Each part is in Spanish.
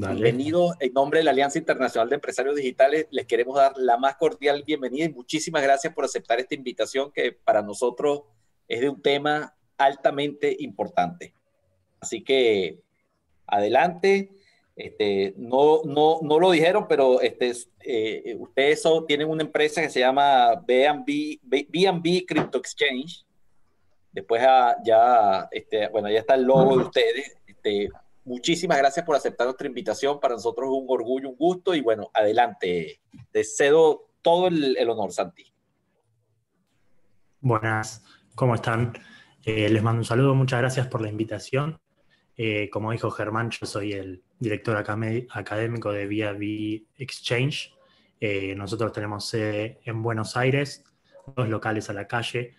Bienvenidos en nombre de la Alianza Internacional de Empresarios Digitales. Les queremos dar la más cordial bienvenida y muchísimas gracias por aceptar esta invitación que para nosotros es de un tema altamente importante. Así que adelante. Este, no, no, no lo dijeron, pero este, eh, ustedes tienen una empresa que se llama B&B Crypto Exchange. Después ah, ya, ya este, bueno, ya está el logo de ustedes. Este, Muchísimas gracias por aceptar nuestra invitación. Para nosotros es un orgullo, un gusto y bueno, adelante. Te cedo todo el, honor, Santi. Buenas, ¿cómo están? Eh, les mando un saludo, muchas gracias por la invitación. Eh, como dijo Germán, yo soy el director académico de Via Exchange. Eh, nosotros tenemos sede en Buenos Aires, dos locales a la calle.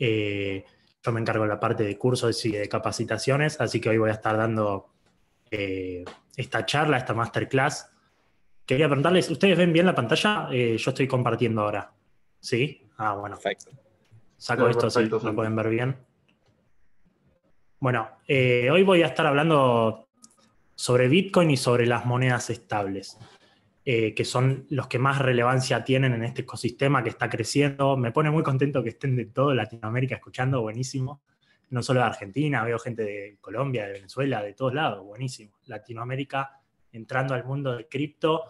yo me encargo de la parte de cursos y de capacitaciones, así que hoy voy a estar dando eh, esta charla, esta masterclass. Quería preguntarles, ¿ustedes ven bien la pantalla? Eh, yo estoy compartiendo ahora. ¿Sí? Ah, bueno. Saco esto, así lo pueden ver bien. Bueno, eh, hoy voy a estar hablando sobre Bitcoin y sobre las monedas estables, que son los que más relevancia tienen en este ecosistema que está creciendo. Me pone muy contento que estén de todo Latinoamérica escuchando, buenísimo no solo de Argentina, veo gente de Colombia, de Venezuela, de todos lados, buenísimo. Latinoamérica entrando al mundo de cripto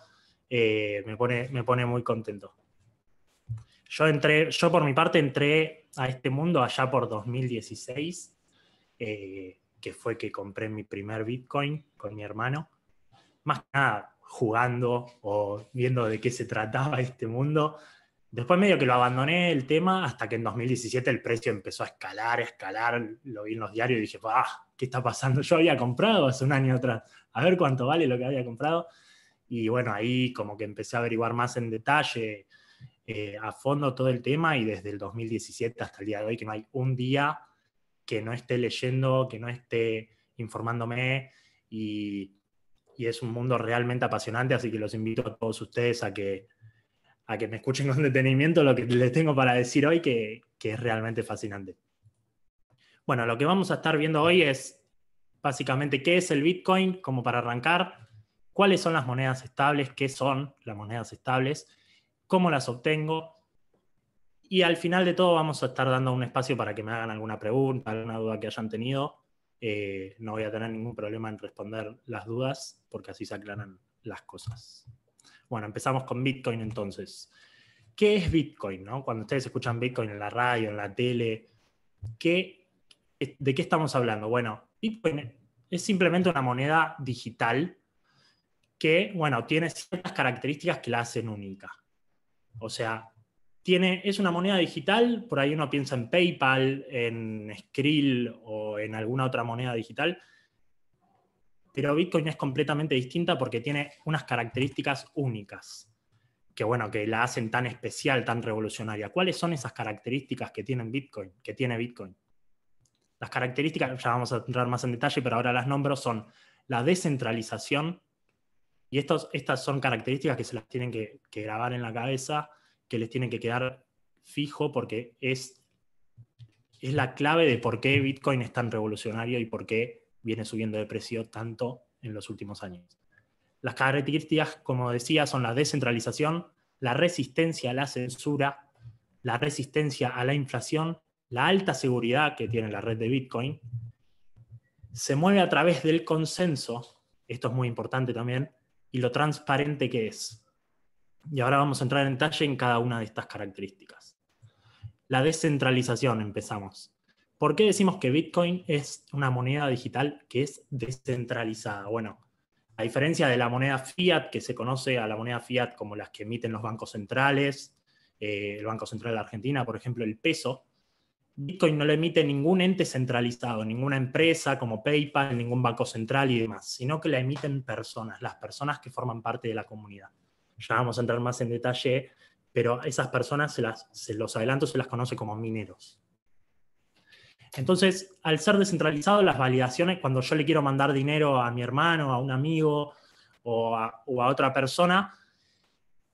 eh, me, pone, me pone muy contento. Yo entré, yo por mi parte entré a este mundo allá por 2016, eh, que fue que compré mi primer Bitcoin con mi hermano. Más que nada jugando o viendo de qué se trataba este mundo. Después medio que lo abandoné el tema hasta que en 2017 el precio empezó a escalar, a escalar, lo vi en los diarios y dije, ah, ¿qué está pasando? Yo había comprado hace un año atrás, a ver cuánto vale lo que había comprado. Y bueno, ahí como que empecé a averiguar más en detalle, eh, a fondo todo el tema y desde el 2017 hasta el día de hoy que no hay un día que no esté leyendo, que no esté informándome y, y es un mundo realmente apasionante, así que los invito a todos ustedes a que a que me escuchen con detenimiento lo que les tengo para decir hoy, que, es realmente fascinante. Bueno, lo que vamos a estar viendo hoy es básicamente qué es el Bitcoin, como para arrancar, cuáles son las monedas estables, qué son las monedas estables, cómo las obtengo. Y al final de todo vamos a estar dando un espacio para que me hagan alguna pregunta, alguna duda que hayan tenido. Eh, no voy a tener ningún problema en responder las dudas porque así se aclaran las cosas. Bueno, empezamos con Bitcoin entonces. ¿Qué es Bitcoin? Cuando ustedes escuchan Bitcoin en la radio, en la tele, eh, ¿de qué estamos hablando? Bueno, Bitcoin es simplemente una moneda digital que, bueno, tiene ciertas características que la hacen única. O sea, tiene, es una moneda digital, por ahí uno piensa en PayPal, en Skrill o en alguna otra moneda digital, pero Bitcoin es completamente distinta porque tiene unas características únicas que bueno, que la hacen tan especial, tan revolucionaria. ¿Cuáles son esas características que Bitcoin, tiene Bitcoin? Las características, ya vamos a entrar más en detalle, pero ahora las nombro, son la descentralización, y estas son características que se las tienen que, grabar en la cabeza, que les tienen que quedar fijo porque es, es la clave de por qué Bitcoin es tan revolucionario y por qué viene subiendo de precio tanto en los últimos años. Las características, como decía, son la descentralización, la resistencia a la censura, la resistencia a la inflación, la alta seguridad que tiene la red de Bitcoin. Se mueve a través del consenso, esto es muy importante también, y lo transparente que es. Y ahora vamos a entrar en detalle en cada una de estas características. La descentralización, empezamos. ¿Por qué decimos que Bitcoin es una moneda digital que es descentralizada? Bueno, a diferencia de la moneda fiat, que se conoce a la moneda fiat como las que emiten los bancos centrales, eh, el Banco Central de Argentina, por ejemplo, el peso, Bitcoin no lo emite ningún ente centralizado, ninguna empresa como PayPal, ningún banco central y demás, sino que la emiten personas, las personas que forman parte de la comunidad. Ya vamos a entrar más en detalle, pero esas personas las, se los adelanto, se las conoce como mineros. Entonces, al ser descentralizado, las validaciones, cuando yo le quiero mandar dinero a mi hermano, a un amigo o a, otra persona,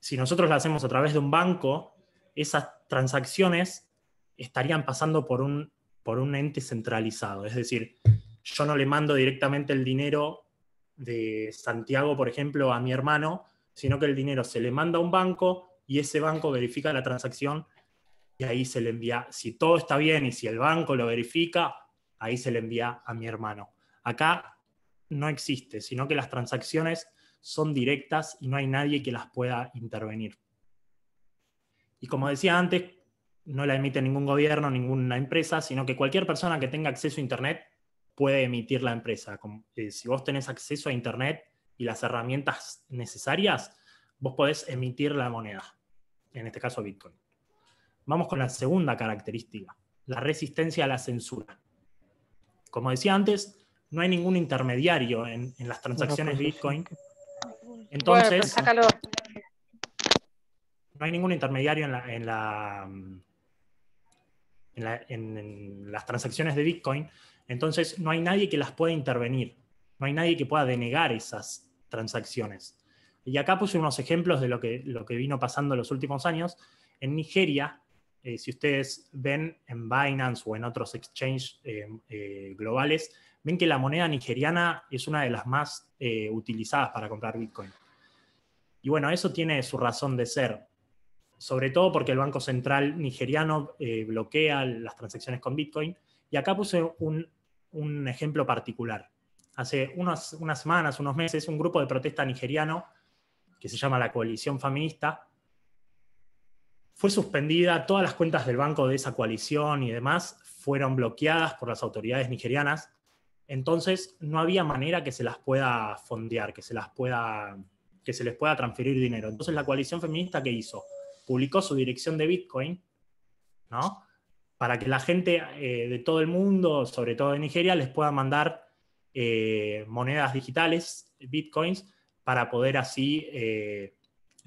si nosotros lo hacemos a través de un banco, esas transacciones estarían pasando por un, por un ente centralizado. Es decir, yo no le mando directamente el dinero de Santiago, por ejemplo, a mi hermano, sino que el dinero se le manda a un banco y ese banco verifica la transacción y ahí se le envía, si todo está bien y si el banco lo verifica, ahí se le envía a mi hermano. Acá no existe, sino que las transacciones son directas y no hay nadie que las pueda intervenir. Y como decía antes, no la emite ningún gobierno, ninguna empresa, sino que cualquier persona que tenga acceso a Internet puede emitir la empresa. Eh, si vos tenés acceso a Internet y las herramientas necesarias, vos podés emitir la moneda, en este caso Bitcoin. Vamos con la segunda característica, la resistencia a la censura. Como decía antes, no hay ningún intermediario en, las transacciones de pues, Bitcoin. Entonces, pues, no hay ningún intermediario en, la, en, las transacciones de Bitcoin, entonces no hay nadie que las pueda intervenir, no hay nadie que pueda denegar esas transacciones. Y acá puse unos ejemplos de lo que, lo que vino pasando en los últimos años. En Nigeria, eh, si ustedes ven en Binance o en otros exchanges em, eh, globales, ven que la moneda nigeriana es una de las más eh, utilizadas para comprar Bitcoin. Y bueno, eso tiene su razón de ser, sobre todo porque el Banco Central nigeriano bloquea las transacciones con Bitcoin. Y acá puse un, ejemplo particular hace unas, semanas, unos meses, un grupo de protesta nigeriano que se llama la Coalición Feminista fue suspendida, todas las cuentas del banco de esa coalición y demás fueron bloqueadas por las autoridades nigerianas, entonces no había manera que se las pueda fondear, que se, las pueda, que se les pueda transferir dinero. Entonces la coalición feminista ¿qué hizo, publicó su dirección de Bitcoin, ¿no? Para que la gente eh, de todo el mundo, sobre todo de Nigeria, les pueda mandar eh, monedas digitales, bitcoins, para poder así eh,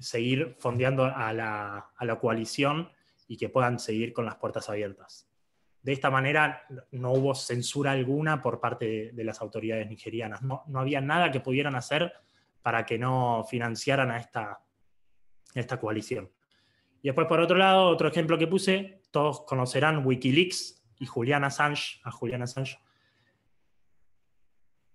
seguir fondeando a la, coalición y que puedan seguir con las puertas abiertas. De esta manera no hubo censura alguna por parte de, las autoridades nigerianas. No, había nada que pudieran hacer para que no financiaran a esta, esta coalición. Y después, por otro lado, otro ejemplo que puse, todos conocerán Wikileaks y Juliana a Julian Assange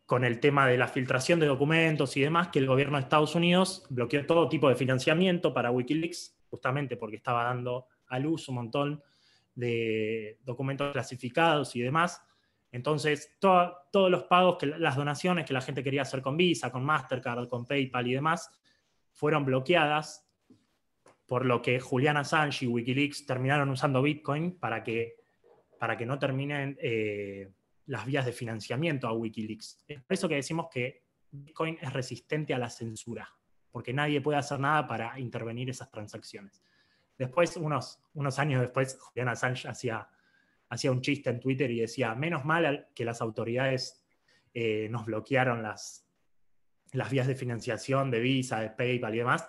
con el tema de la filtración de documentos y demás, que el gobierno de Estados Unidos bloqueó todo tipo de financiamiento para Wikileaks, justamente porque estaba dando a luz un montón de documentos clasificados y demás. Entonces, todos los pagos, que, las donaciones que la gente quería hacer con Visa, con Mastercard, con PayPal y demás, fueron bloqueadas, por lo que Julian Assange y Wikileaks terminaron usando Bitcoin para que, para que no terminen eh, las vías de financiamiento a Wikileaks. Es por eso que decimos que Bitcoin es resistente a la censura, porque nadie puede hacer nada para intervenir esas transacciones. Después, unos, unos años después, Julian Assange hacía, hacía un chiste en Twitter y decía, menos mal que las autoridades eh, nos bloquearon las, las vías de financiación de Visa, de PayPal y demás,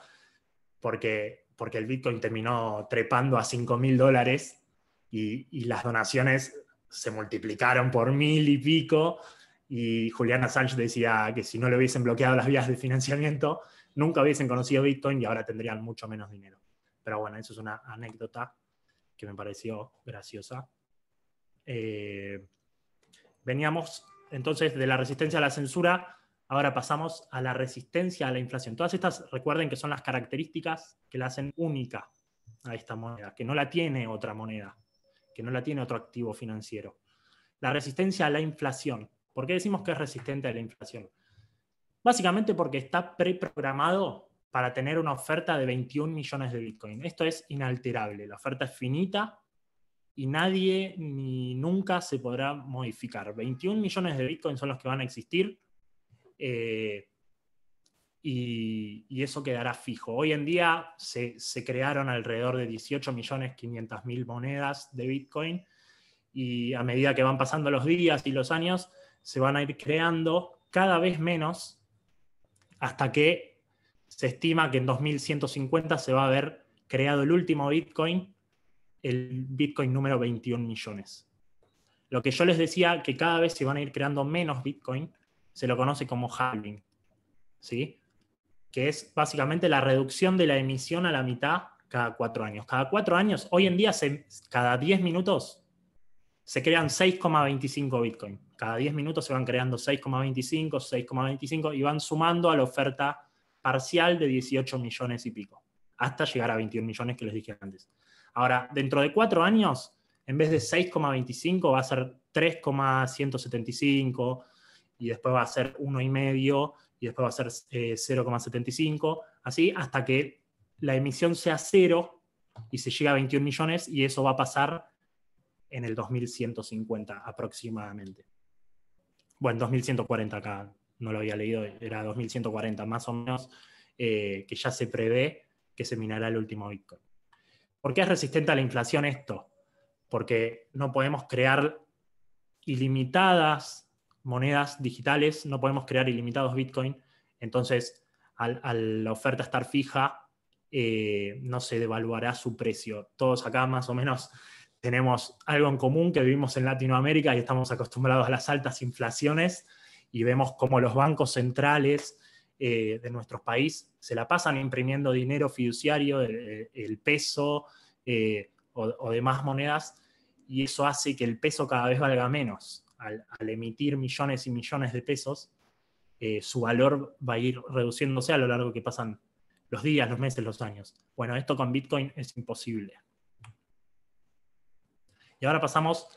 porque, porque el Bitcoin terminó trepando a 5 mil dólares y, y, las donaciones se multiplicaron por mil y pico, y Juliana Sánchez decía que si no le hubiesen bloqueado las vías de financiamiento, nunca hubiesen conocido Bitcoin y ahora tendrían mucho menos dinero. Pero bueno, eso es una anécdota que me pareció graciosa. Eh, veníamos entonces de la resistencia a la censura, ahora pasamos a la resistencia a la inflación. Todas estas, recuerden que son las características que la hacen única a esta moneda, que no la tiene otra moneda que no la tiene otro activo financiero. La resistencia a la inflación. ¿Por qué decimos que es resistente a la inflación? Básicamente porque está preprogramado para tener una oferta de 21 millones de Bitcoin. Esto es inalterable, la oferta es finita y nadie ni nunca se podrá modificar. 21 millones de Bitcoin son los que van a existir. Eh, y, eso quedará fijo. Hoy en día se, crearon alrededor de 18.500.000 monedas de Bitcoin y a medida que van pasando los días y los años, se van a ir creando cada vez menos hasta que se estima que en 2150 se va a haber creado el último Bitcoin, el Bitcoin número 21 millones. Lo que yo les decía, que cada vez se van a ir creando menos Bitcoin, se lo conoce como halving. ¿sí? que es básicamente la reducción de la emisión a la mitad cada cuatro años. Cada cuatro años, hoy en día, cada 10 minutos se crean 6,25 Bitcoin. Cada 10 minutos se van creando 6,25, 6,25 y van sumando a la oferta parcial de 18 millones y pico, hasta llegar a 21 millones que les dije antes. Ahora, dentro de cuatro años, en vez de 6,25 va a ser 3,175 y después va a ser 1,5 y después va a ser 0,75, eh, así, hasta que la emisión sea cero y se llega a 21 millones y eso va a pasar en el 2150 aproximadamente. Bueno, 2140 acá, no lo había leído, era 2140 más o menos, eh, que ya se prevé que se minará el último Bitcoin. ¿Por qué es resistente a la inflación esto? Porque no podemos crear ilimitadas monedas digitales, no podemos crear ilimitados Bitcoin, entonces al, a la oferta estar fija, eh, no se devaluará su precio. Todos acá más o menos tenemos algo en común que vivimos en Latinoamérica y estamos acostumbrados a las altas inflaciones y vemos cómo los bancos centrales eh, de nuestros países se la pasan imprimiendo dinero fiduciario, el, peso eh, o demás monedas, y eso hace que el peso cada vez valga menos al, emitir millones y millones de pesos, eh, su valor va a ir reduciéndose a lo largo que pasan los días, los meses, los años. Bueno, esto con Bitcoin es imposible. Y ahora pasamos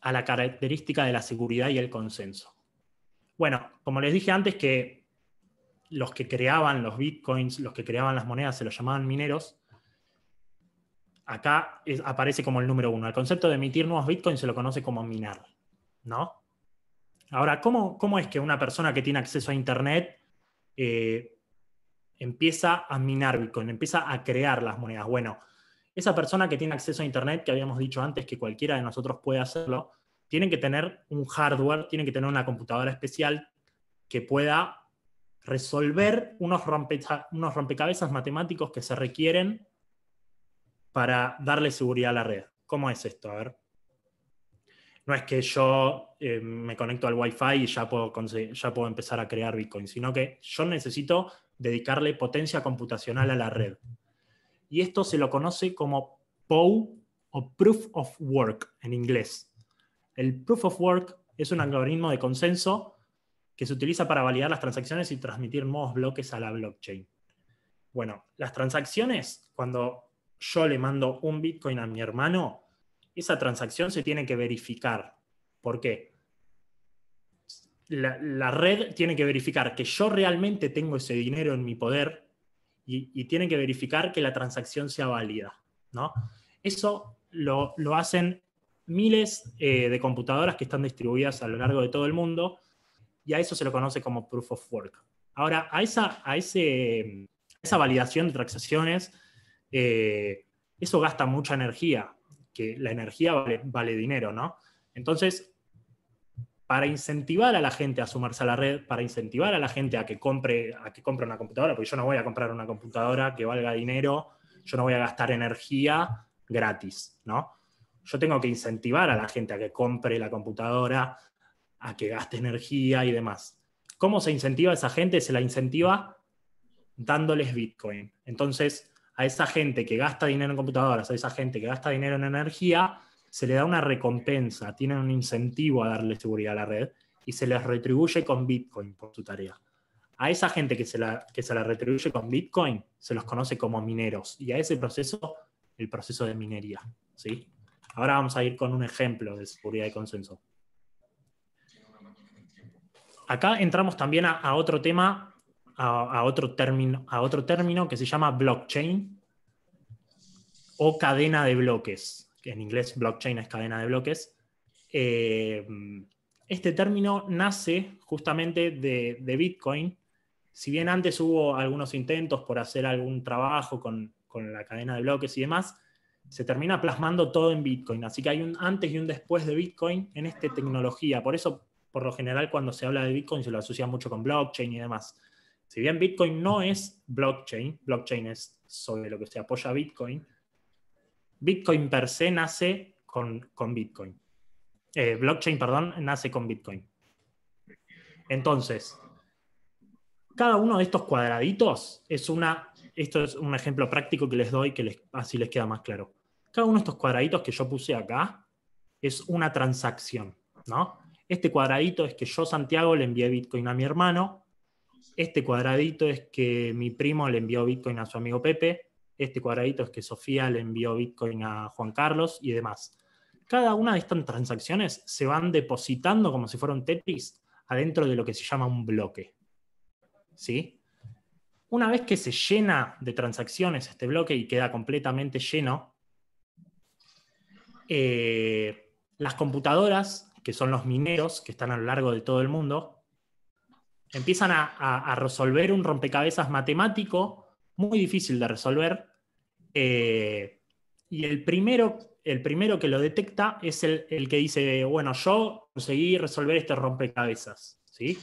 a la característica de la seguridad y el consenso. Bueno, como les dije antes que los que creaban los bitcoins, los que creaban las monedas, se los llamaban mineros, acá aparece como el número uno. El concepto de emitir nuevos bitcoins se lo conoce como minar. ¿no? Ahora, ¿cómo, cómo es que una persona que tiene acceso a Internet eh, empieza a minar Bitcoin, empieza a crear las monedas? Bueno, esa persona que tiene acceso a Internet, que habíamos dicho antes que cualquiera de nosotros puede hacerlo, tiene que tener un hardware, tiene que tener una computadora especial que pueda resolver unos, unos rompecabezas matemáticos que se requieren para darle seguridad a la red. ¿Cómo es esto? A ver no es que yo eh, me conecto al Wi-Fi y ya puedo, ya puedo empezar a crear Bitcoin, sino que yo necesito dedicarle potencia computacional a la red. Y esto se lo conoce como POW o Proof of Work en inglés. El Proof of Work es un algoritmo de consenso que se utiliza para validar las transacciones y transmitir nuevos bloques a la blockchain. Bueno, las transacciones, cuando yo le mando un Bitcoin a mi hermano, esa transacción se tiene que verificar. ¿Por qué? La, red tiene que verificar que yo realmente tengo ese dinero en mi poder y, tiene que verificar que la transacción sea válida. ¿no? Eso lo, hacen miles eh, de computadoras que están distribuidas a lo largo de todo el mundo y a eso se lo conoce como proof of work. Ahora, a esa, a esa validación de transacciones, eh, eso gasta mucha energía que la energía vale, dinero, ¿no? Entonces, para incentivar a la gente a sumarse a la red, para incentivar a la gente a que compre, a que compre una computadora, porque yo no voy a comprar una computadora que valga dinero, yo no voy a gastar energía gratis, ¿no? Yo tengo que incentivar a la gente a que compre la computadora, a que gaste energía y demás. ¿Cómo se incentiva a esa gente? Se la incentiva dándoles Bitcoin. Entonces, a esa gente que gasta dinero en computadoras, a esa gente que gasta dinero en energía, se le da una recompensa, tienen un incentivo a darle seguridad a la red y se les retribuye con Bitcoin por su tarea. A esa gente que se la, que se la retribuye con Bitcoin se los conoce como mineros y a ese proceso, el proceso de minería. ¿sí? Ahora vamos a ir con un ejemplo de seguridad y consenso. Acá entramos también a otro tema a, otro término, a otro término que se llama blockchain o cadena de bloques. En inglés blockchain es cadena de bloques. Eh, este término nace justamente de, Bitcoin. Si bien antes hubo algunos intentos por hacer algún trabajo con, con la cadena de bloques y demás, se termina plasmando todo en Bitcoin. Así que hay un antes y un después de Bitcoin en esta tecnología. Por eso, por lo general, cuando se habla de Bitcoin se lo asocia mucho con blockchain y demás. Si bien Bitcoin no es blockchain, blockchain es sobre lo que se apoya Bitcoin, Bitcoin per se nace con, con Bitcoin. Eh, blockchain, perdón, nace con Bitcoin. Entonces, cada uno de estos cuadraditos es una, esto es un ejemplo práctico que les doy que así les queda más claro. Cada uno de estos cuadraditos que yo puse acá es una transacción, ¿no? Este cuadradito es que yo, Santiago, le envié Bitcoin a mi hermano, este cuadradito es que mi primo le envió Bitcoin a su amigo Pepe, este cuadradito es que Sofía le envió Bitcoin a Juan Carlos y demás. Cada una de estas transacciones se van depositando como si fueran Tetris adentro de lo que se llama un bloque. Una vez que se llena de transacciones este bloque y queda completamente lleno, eh, las computadoras, que son los mineros que están a lo largo de todo el mundo, empiezan a, resolver un rompecabezas matemático muy difícil de resolver. Eh, y el primero, el primero que lo detecta es el, que dice, bueno, yo conseguí resolver este rompecabezas. ¿sí?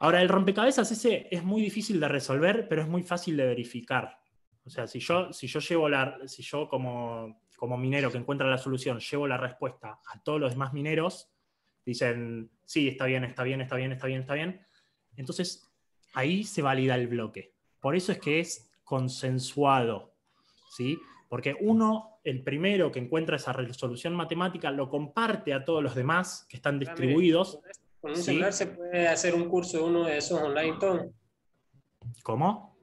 Ahora, el rompecabezas ese es muy difícil de resolver, pero es muy fácil de verificar. O sea, si yo, si yo llevo si yo como, como minero que encuentra la solución, llevo la respuesta a todos los demás mineros, Dicen, sí, está bien, está bien, está bien, está bien, está bien. Entonces, ahí se valida el bloque. Por eso es que es consensuado, ¿sí? Porque uno, el primero que encuentra esa resolución matemática, lo comparte a todos los demás que están ah, distribuidos. Con este, un celular se puede hacer un curso de uno de esos online, ¿Cómo?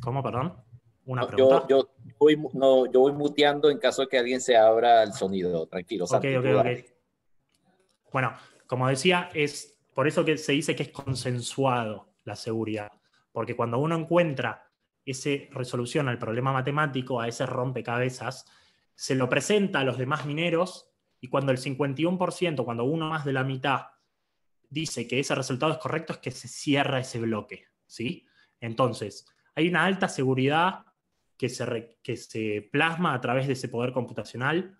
¿Cómo, perdón? Una pregunta voy, no, yo voy muteando en caso de que alguien se abra el sonido. Tranquilo. Bueno, como decía, es por eso que se dice que es consensuado la seguridad. Porque cuando uno encuentra esa resolución al problema matemático, a ese rompecabezas, se lo presenta a los demás mineros y cuando el 51%, cuando uno más de la mitad dice que ese resultado es correcto, es que se cierra ese bloque. ¿sí? Entonces, hay una alta seguridad que se, que se plasma a través de ese poder computacional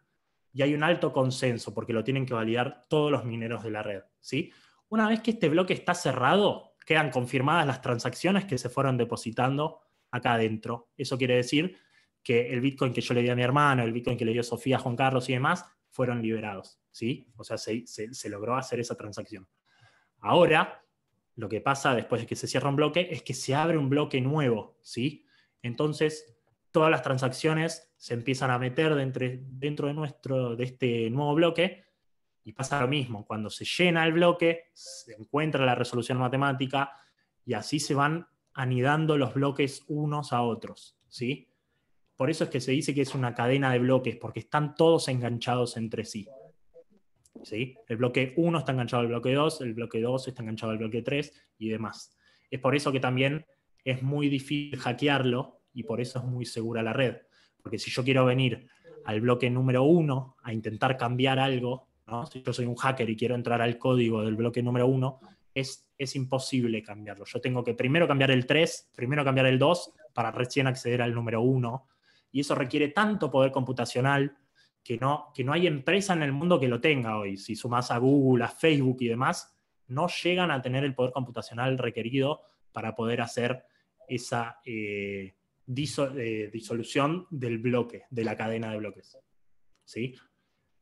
y hay un alto consenso porque lo tienen que validar todos los mineros de la red. ¿sí? Una vez que este bloque está cerrado, quedan confirmadas las transacciones que se fueron depositando acá adentro. Eso quiere decir que el Bitcoin que yo le di a mi hermano, el Bitcoin que le dio Sofía, Juan Carlos y demás, fueron liberados. ¿sí? O sea, se, logró hacer esa transacción. Ahora, lo que pasa después de que se cierra un bloque es que se abre un bloque nuevo. ¿sí? Entonces, todas las transacciones se empiezan a meter dentro, dentro de, nuestro, de este nuevo bloque y pasa lo mismo. Cuando se llena el bloque, se encuentra la resolución matemática y así se van anidando los bloques unos a otros. ¿sí? Por eso es que se dice que es una cadena de bloques, porque están todos enganchados entre sí. ¿sí? El bloque 1 está enganchado al bloque 2, el bloque 2 está enganchado al bloque 3 y demás. Es por eso que también es muy difícil hackearlo, y por eso es muy segura la red. Porque si yo quiero venir al bloque número uno a intentar cambiar algo, si yo soy un hacker y quiero entrar al código del bloque número uno, es, es imposible cambiarlo. Yo tengo que primero cambiar el 3, primero cambiar el 2 para recién acceder al número uno. Y eso requiere tanto poder computacional que no, que no hay empresa en el mundo que lo tenga hoy. Si sumas a Google, a Facebook y demás, no llegan a tener el poder computacional requerido para poder hacer esa... Eh, eh, disolución del bloque, de la cadena de bloques. ¿Sí?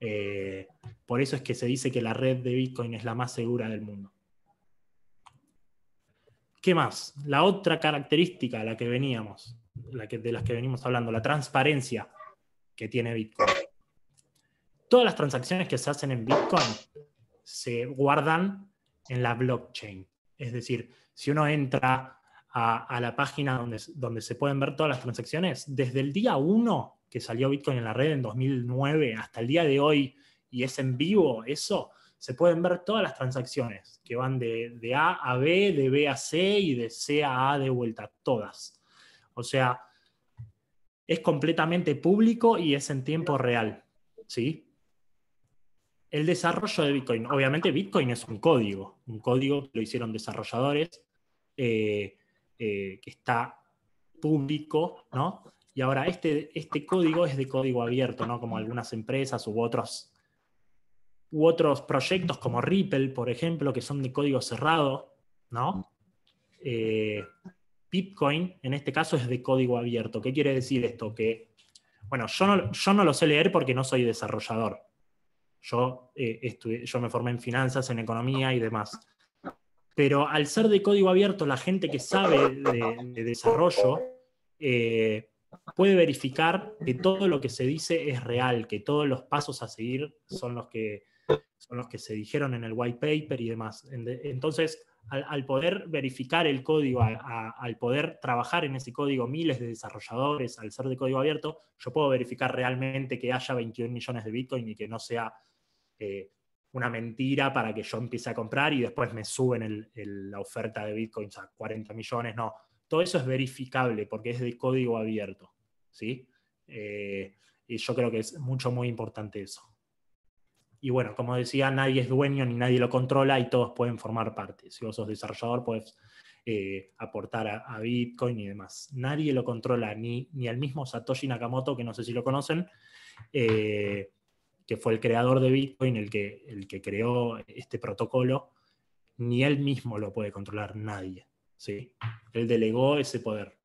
Eh, por eso es que se dice que la red de Bitcoin es la más segura del mundo. ¿Qué más? La otra característica a la que veníamos, la de las que venimos hablando, la transparencia que tiene Bitcoin. Todas las transacciones que se hacen en Bitcoin se guardan en la blockchain. Es decir, si uno entra a, la página donde, donde, se pueden ver todas las transacciones, desde el día 1 que salió Bitcoin en la red en 2009 hasta el día de hoy, y es en vivo eso, se pueden ver todas las transacciones que van de, de A a B, de B a C y de C a A de vuelta, todas. O sea, es completamente público y es en tiempo real. ¿Sí? El desarrollo de Bitcoin. Obviamente Bitcoin es un código, un código que lo hicieron desarrolladores. Eh, eh, que está público, ¿no? Y ahora este, este código es de código abierto, ¿no? Como algunas empresas u otros, u otros proyectos como Ripple, por ejemplo, que son de código cerrado, ¿no? Eh, Bitcoin, en este caso, es de código abierto. ¿Qué quiere decir esto? Que, bueno, yo no, yo no lo sé leer porque no soy desarrollador. Yo, eh, yo me formé en finanzas, en economía y demás pero al ser de código abierto, la gente que sabe de, desarrollo eh, puede verificar que todo lo que se dice es real, que todos los pasos a seguir son los que, son los que se dijeron en el white paper y demás. Entonces, al, poder verificar el código, al poder trabajar en ese código miles de desarrolladores, al ser de código abierto, yo puedo verificar realmente que haya 21 millones de Bitcoin y que no sea... Eh, una mentira para que yo empiece a comprar y después me suben la oferta de bitcoins a 40 millones. No, todo eso es verificable porque es de código abierto. ¿sí? Eh, y yo creo que es mucho, muy importante eso. Y bueno, como decía, nadie es dueño ni nadie lo controla y todos pueden formar parte. Si vos sos desarrollador, puedes eh, aportar a, Bitcoin y demás. Nadie lo controla, ni, ni al mismo Satoshi Nakamoto, que no sé si lo conocen. Eh, que fue el creador de Bitcoin, el que, el que creó este protocolo, ni él mismo lo puede controlar nadie. ¿sí? Él delegó ese poder.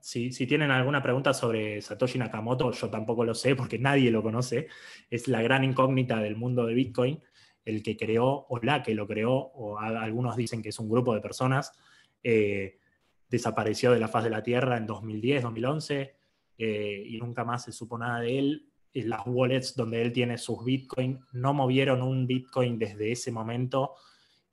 si, tienen alguna pregunta sobre Satoshi Nakamoto, yo tampoco lo sé porque nadie lo conoce. Es la gran incógnita del mundo de Bitcoin, el que creó o la que lo creó, o algunos dicen que es un grupo de personas, eh, desapareció de la faz de la Tierra en 2010, 2011 eh, y nunca más se supo nada de él las wallets donde él tiene sus bitcoins no movieron un Bitcoin desde ese momento.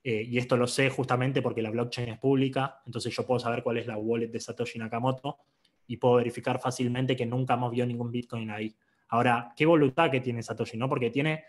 Eh, y esto lo sé justamente porque la blockchain es pública, entonces yo puedo saber cuál es la wallet de Satoshi Nakamoto y puedo verificar fácilmente que nunca movió ningún Bitcoin ahí. Ahora, qué voluntad que tiene Satoshi, ¿no? Porque tiene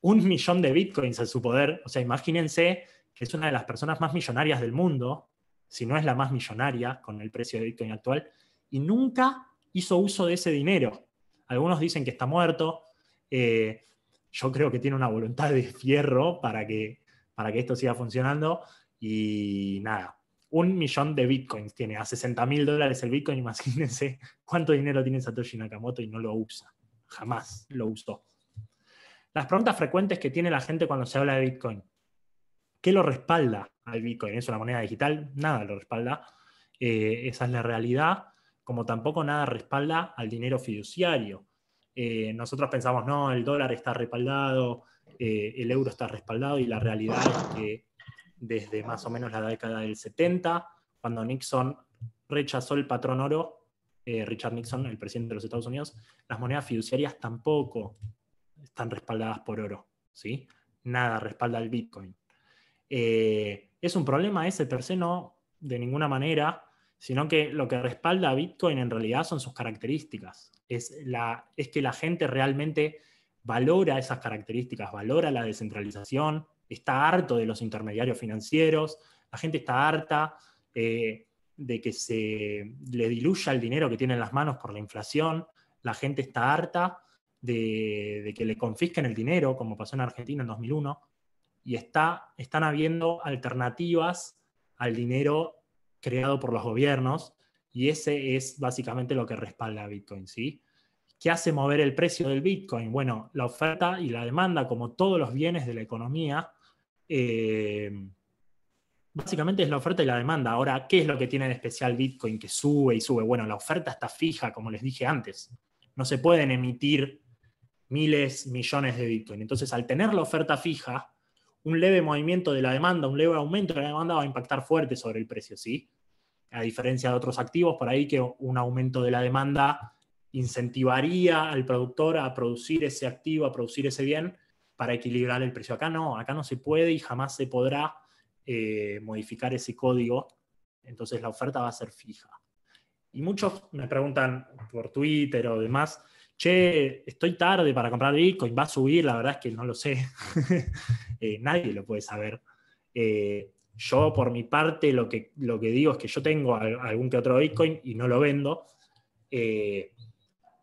un millón de Bitcoins en su poder. O sea, imagínense que es una de las personas más millonarias del mundo, si no es la más millonaria con el precio de Bitcoin actual, y nunca hizo uso de ese dinero. Algunos dicen que está muerto. Eh, yo creo que tiene una voluntad de fierro para que, para que esto siga funcionando. Y nada, un millón de bitcoins tiene. A 60 mil dólares el bitcoin, imagínense cuánto dinero tiene Satoshi Nakamoto y no lo usa. Jamás lo usó. Las preguntas frecuentes que tiene la gente cuando se habla de bitcoin. ¿Qué lo respalda al bitcoin? ¿Es una moneda digital? Nada lo respalda. Eh, esa es la realidad como tampoco nada respalda al dinero fiduciario. Eh, nosotros pensamos, no, el dólar está respaldado, eh, el euro está respaldado y la realidad es que desde más o menos la década del 70, cuando Nixon rechazó el patrón oro, eh, Richard Nixon, el presidente de los Estados Unidos, las monedas fiduciarias tampoco están respaldadas por oro. ¿sí? Nada respalda el Bitcoin. es un problema ese per no, de ninguna manera sino que lo que respalda a Bitcoin en realidad son sus características. Es, la, es que la gente realmente valora esas características, valora la descentralización, está harto de los intermediarios financieros, la gente está harta eh, de que se le diluya el dinero que tiene en las manos por la inflación, la gente está harta de, que le confisquen el dinero, como pasó en Argentina en 2001, y está, están habiendo alternativas al dinero creado por los gobiernos y ese es básicamente lo que respalda a Bitcoin, ¿sí? ¿Qué hace mover el precio del Bitcoin? Bueno, la oferta y la demanda, como todos los bienes de la economía, eh, básicamente es la oferta y la demanda. Ahora, ¿qué es lo que tiene de especial Bitcoin que sube y sube? Bueno, la oferta está fija, como les dije antes. No se pueden emitir miles, millones de Bitcoin. Entonces, al tener la oferta fija, un leve movimiento de la demanda, un leve aumento de la demanda va a impactar fuerte sobre el precio, ¿sí? A diferencia de otros activos, por ahí que un aumento de la demanda incentivaría al productor a producir ese activo, a producir ese bien para equilibrar el precio. Acá no, acá no se puede y jamás se podrá eh, modificar ese código, entonces la oferta va a ser fija. Y muchos me preguntan por Twitter o demás, che, estoy tarde para comprar Bitcoin, va a subir, la verdad es que no lo sé. Eh, nadie lo puede saber. Eh, yo, por mi parte, lo que, lo que digo es que yo tengo algún que otro Bitcoin y no lo vendo. Eh,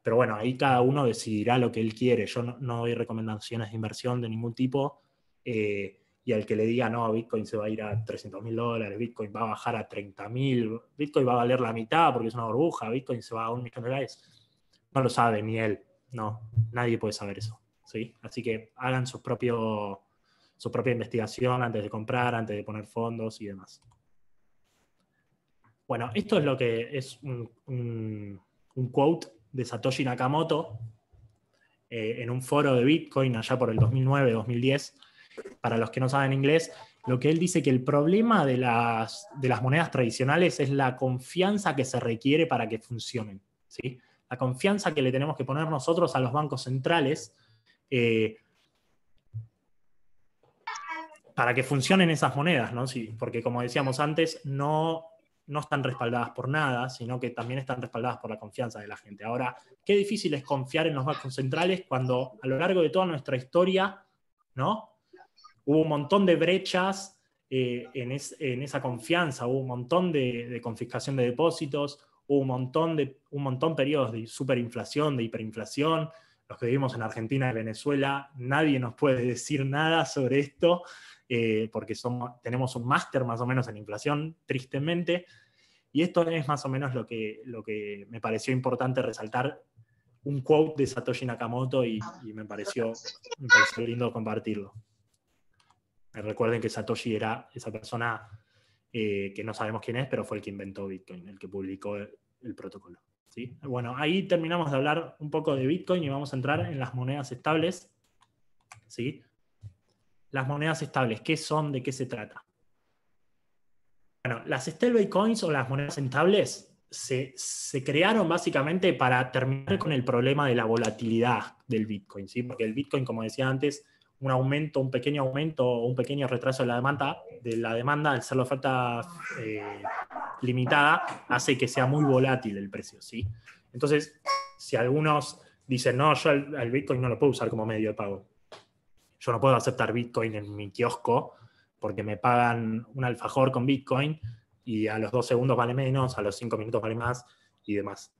pero bueno, ahí cada uno decidirá lo que él quiere. Yo no, doy recomendaciones de inversión de ningún tipo. y al que le diga, no, Bitcoin se va a ir a 300 mil dólares, Bitcoin va a bajar a 30 mil, Bitcoin va a valer la mitad porque es una burbuja, Bitcoin se va a un millón de dólares no lo sabe ni él, no, nadie puede saber eso, ¿sí? Así que hagan su, propio, su propia investigación antes de comprar, antes de poner fondos y demás. Bueno, esto es lo que es un, un, quote de Satoshi Nakamoto eh, en un foro de Bitcoin allá por el 2009-2010. Para los que no saben inglés, lo que él dice que el problema de las, de las monedas tradicionales es la confianza que se requiere para que funcionen. ¿sí? la confianza que le tenemos que poner nosotros a los bancos centrales eh, para que funcionen esas monedas, ¿no? porque como decíamos antes, no, no están respaldadas por nada, sino que también están respaldadas por la confianza de la gente. Ahora, qué difícil es confiar en los bancos centrales cuando a lo largo de toda nuestra historia, ¿no? Hubo un montón de brechas eh, en, esa confianza, hubo un montón de confiscación de depósitos, hubo un montón de un montón periodos de superinflación, de hiperinflación, los que vivimos en Argentina y Venezuela, nadie nos puede decir nada sobre esto, eh, porque somos, tenemos un máster más o menos en inflación, tristemente. Y esto es más o menos lo que, lo que me pareció importante resaltar, un quote de Satoshi Nakamoto y, y me, pareció, me pareció lindo compartirlo. Recuerden que Satoshi era esa persona eh, que no sabemos quién es, pero fue el que inventó Bitcoin, el que publicó el, protocolo. ¿sí? Bueno, ahí terminamos de hablar un poco de Bitcoin y vamos a entrar en las monedas estables. ¿sí? Las monedas estables, ¿qué son? ¿De qué se trata? Bueno, las coins o las monedas estables se, se, crearon básicamente para terminar con el problema de la volatilidad del Bitcoin, ¿sí? porque el Bitcoin, como decía antes, un aumento, un pequeño aumento o un pequeño retraso de la demanda, de la demanda al ser la oferta eh, limitada, hace que sea muy volátil el precio. ¿sí? Entonces, si algunos dicen, no, yo el Bitcoin no lo puedo usar como medio de pago. Yo no puedo aceptar Bitcoin en mi kiosco porque me pagan un alfajor con Bitcoin y a los dos segundos vale menos, a los cinco minutos vale más y demás.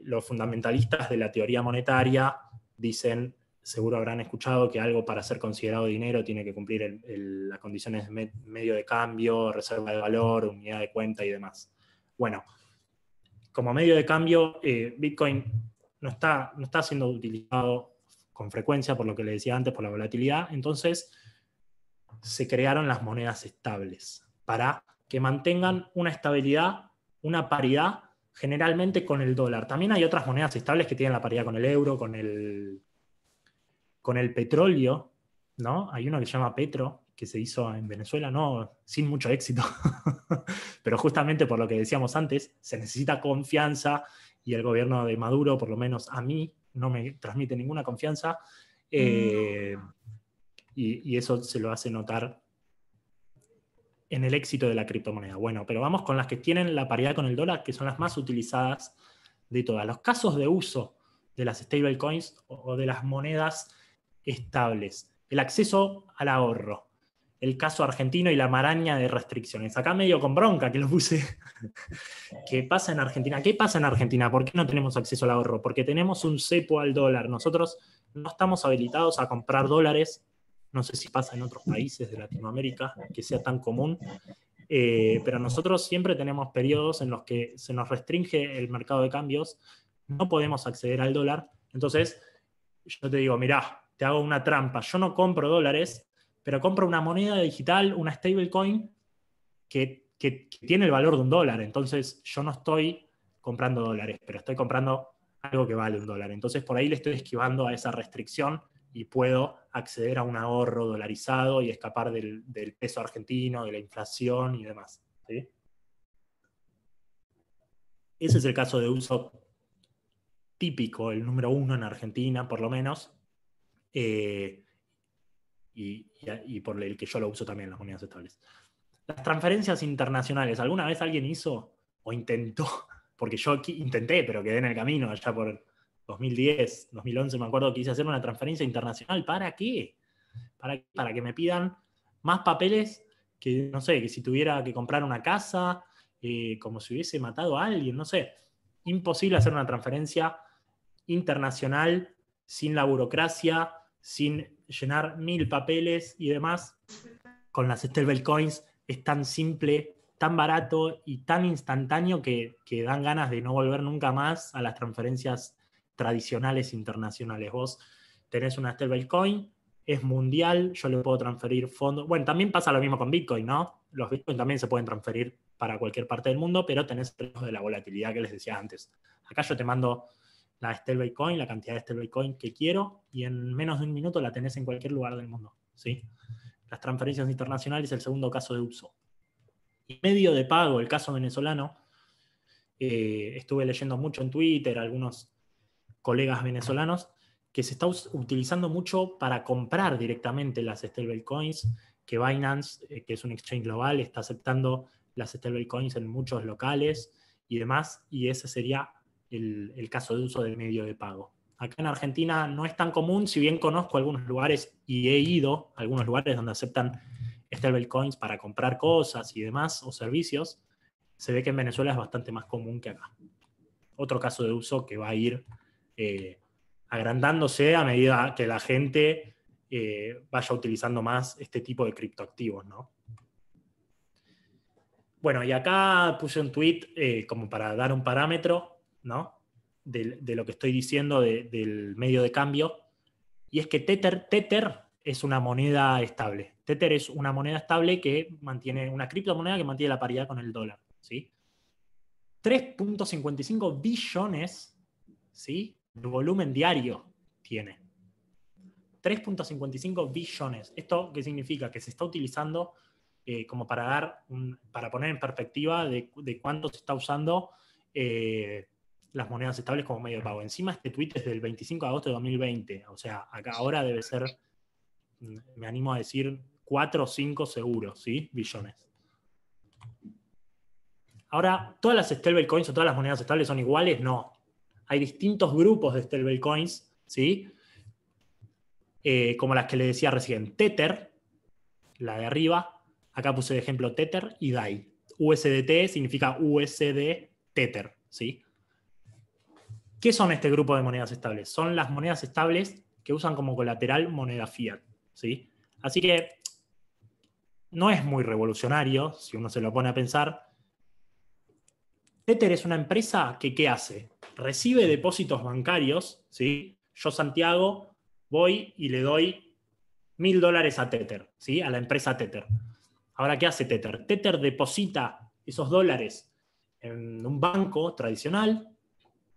Los fundamentalistas de la teoría monetaria dicen seguro habrán escuchado que algo para ser considerado dinero tiene que cumplir las condiciones de medio de cambio, reserva de valor, unidad de cuenta y demás. Bueno, como medio de cambio, eh, Bitcoin no está, no está siendo utilizado con frecuencia, por lo que le decía antes, por la volatilidad, entonces se crearon las monedas estables para que mantengan una estabilidad, una paridad generalmente con el dólar. También hay otras monedas estables que tienen la paridad con el euro, con el con el petróleo, ¿no? Hay uno que se llama Petro, que se hizo en Venezuela, ¿no? Sin mucho éxito, pero justamente por lo que decíamos antes, se necesita confianza y el gobierno de Maduro, por lo menos a mí, no me transmite ninguna confianza. Eh, y, y eso se lo hace notar en el éxito de la criptomoneda. Bueno, pero vamos con las que tienen la paridad con el dólar, que son las más utilizadas de todas. Los casos de uso de las stablecoins o de las monedas estables. El acceso al ahorro. El caso argentino y la maraña de restricciones. Acá medio con bronca que lo puse. ¿Qué pasa en Argentina? ¿Qué pasa en Argentina? ¿Por qué no tenemos acceso al ahorro? Porque tenemos un cepo al dólar. Nosotros no estamos habilitados a comprar dólares. No sé si pasa en otros países de Latinoamérica que sea tan común. Eh, pero nosotros siempre tenemos periodos en los que se nos restringe el mercado de cambios, no podemos acceder al dólar. Entonces, yo te digo, mirá, te hago una trampa. Yo no compro dólares, pero compro una moneda digital, una stablecoin, que, tiene el valor de un dólar. Entonces, yo no estoy comprando dólares, pero estoy comprando algo que vale un dólar. Entonces, por ahí le estoy esquivando a esa restricción y puedo acceder a un ahorro dolarizado y escapar del, peso argentino, de la inflación y demás. Ese es el caso de uso típico, el número uno en Argentina, por lo menos, eh, y, por el que yo lo uso también las monedas estables. Las transferencias internacionales, ¿alguna vez alguien hizo o intentó? Porque yo intenté, pero quedé en el camino allá por 2010, 2011, me acuerdo que hice hacer una transferencia internacional. ¿Para qué? Para, para que me pidan más papeles que, no sé, que si tuviera que comprar una casa, eh, como si hubiese matado a alguien, no sé. Imposible hacer una transferencia internacional sin la burocracia, sin llenar mil papeles y demás, con las Coins es tan simple, tan barato y tan instantáneo que, dan ganas de no volver nunca más a las transferencias tradicionales internacionales. Vos tenés una Coin, es mundial, yo le puedo transferir fondos. Bueno, también pasa lo mismo con Bitcoin, ¿no? Los Bitcoin también se pueden transferir para cualquier parte del mundo, pero tenés el de la volatilidad que les decía antes. Acá yo te mando la coin la cantidad de Coin que quiero, y en menos de un minuto la tenés en cualquier lugar del mundo. ¿sí? Las transferencias internacionales, el segundo caso de uso. Y medio de pago, el caso venezolano, eh, estuve leyendo mucho en Twitter, algunos colegas venezolanos, que se está utilizando mucho para comprar directamente las Coins que Binance, eh, que es un exchange global, está aceptando las Coins en muchos locales y demás, y ese sería el, caso de uso de medio de pago. Acá en Argentina no es tan común, si bien conozco algunos lugares y he ido a algunos lugares donde aceptan stablecoins este para comprar cosas y demás o servicios, se ve que en Venezuela es bastante más común que acá. Otro caso de uso que va a ir eh, agrandándose a medida que la gente eh, vaya utilizando más este tipo de criptoactivos, Bueno, y acá puse un tweet eh, como para dar un parámetro ¿no? De, lo que estoy diciendo del medio de cambio, y es que Tether, Tether es una moneda estable. Tether es una moneda estable que mantiene, una criptomoneda que mantiene la paridad con el dólar, ¿sí? 3.55 billones, ¿sí? El volumen diario tiene. 3.55 billones. ¿Esto qué significa? Que se está utilizando eh, como para dar, para poner en perspectiva de, cuánto se está usando eh, las monedas estables como medio de pago. Encima este tweet es del 25 de agosto de 2020, o sea, acá ahora debe ser, mm, me animo a decir, 4 o 5 seguros, ¿sí? Billones. Ahora, ¿todas las stablecoins o todas las monedas estables son iguales? No. Hay distintos grupos de stablecoins, ¿sí? Eh, como las que le decía recién, Tether, la de arriba, acá puse de ejemplo Tether y DAI. USDT significa USD Tether, ¿sí? ¿Qué son este grupo de monedas estables? Son las monedas estables que usan como colateral moneda fiat. ¿sí? Así que no es muy revolucionario, si uno se lo pone a pensar. Tether es una empresa que, ¿qué hace? Recibe depósitos bancarios, ¿sí? Yo, Santiago, voy y le doy mil dólares a Tether, ¿sí? A la empresa Tether. Ahora, ¿qué hace Tether? Tether deposita esos dólares en un banco tradicional,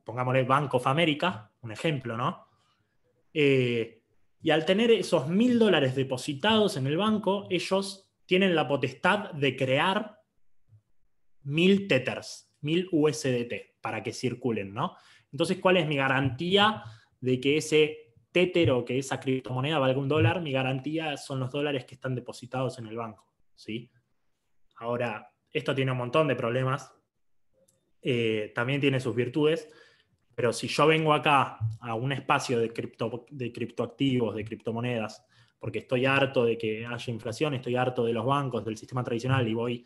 pongámosle Bank of America, un ejemplo, ¿no? Eh, y al tener esos mil dólares depositados en el banco, ellos tienen la potestad de crear mil tethers, mil USDT, para que circulen, ¿no? Entonces, ¿cuál es mi garantía de que ese tether o que esa criptomoneda valga un dólar? Mi garantía son los dólares que están depositados en el banco, ¿sí? Ahora, esto tiene un montón de problemas, eh, también tiene sus virtudes, pero si yo vengo acá a un espacio de, cripto, de criptoactivos, de criptomonedas, porque estoy harto de que haya inflación, estoy harto de los bancos, del sistema tradicional y voy,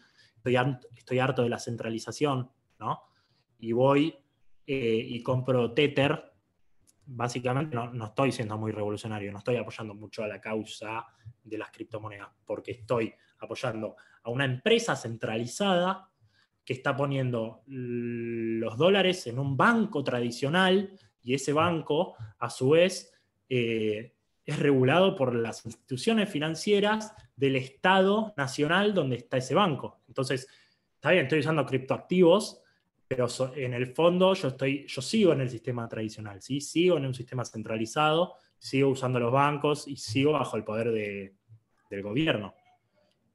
estoy, harto de la centralización, Y voy eh, y compro Tether, básicamente no, no, estoy siendo muy revolucionario, no estoy apoyando mucho a la causa de las criptomonedas, porque estoy apoyando a una empresa centralizada que está poniendo los dólares en un banco tradicional y ese banco, a su vez, eh, es regulado por las instituciones financieras del Estado nacional donde está ese banco. Entonces, está bien, estoy usando criptoactivos, pero en el fondo yo, estoy, yo sigo en el sistema tradicional, sigo en un sistema centralizado, sigo usando los bancos y sigo bajo el poder del gobierno.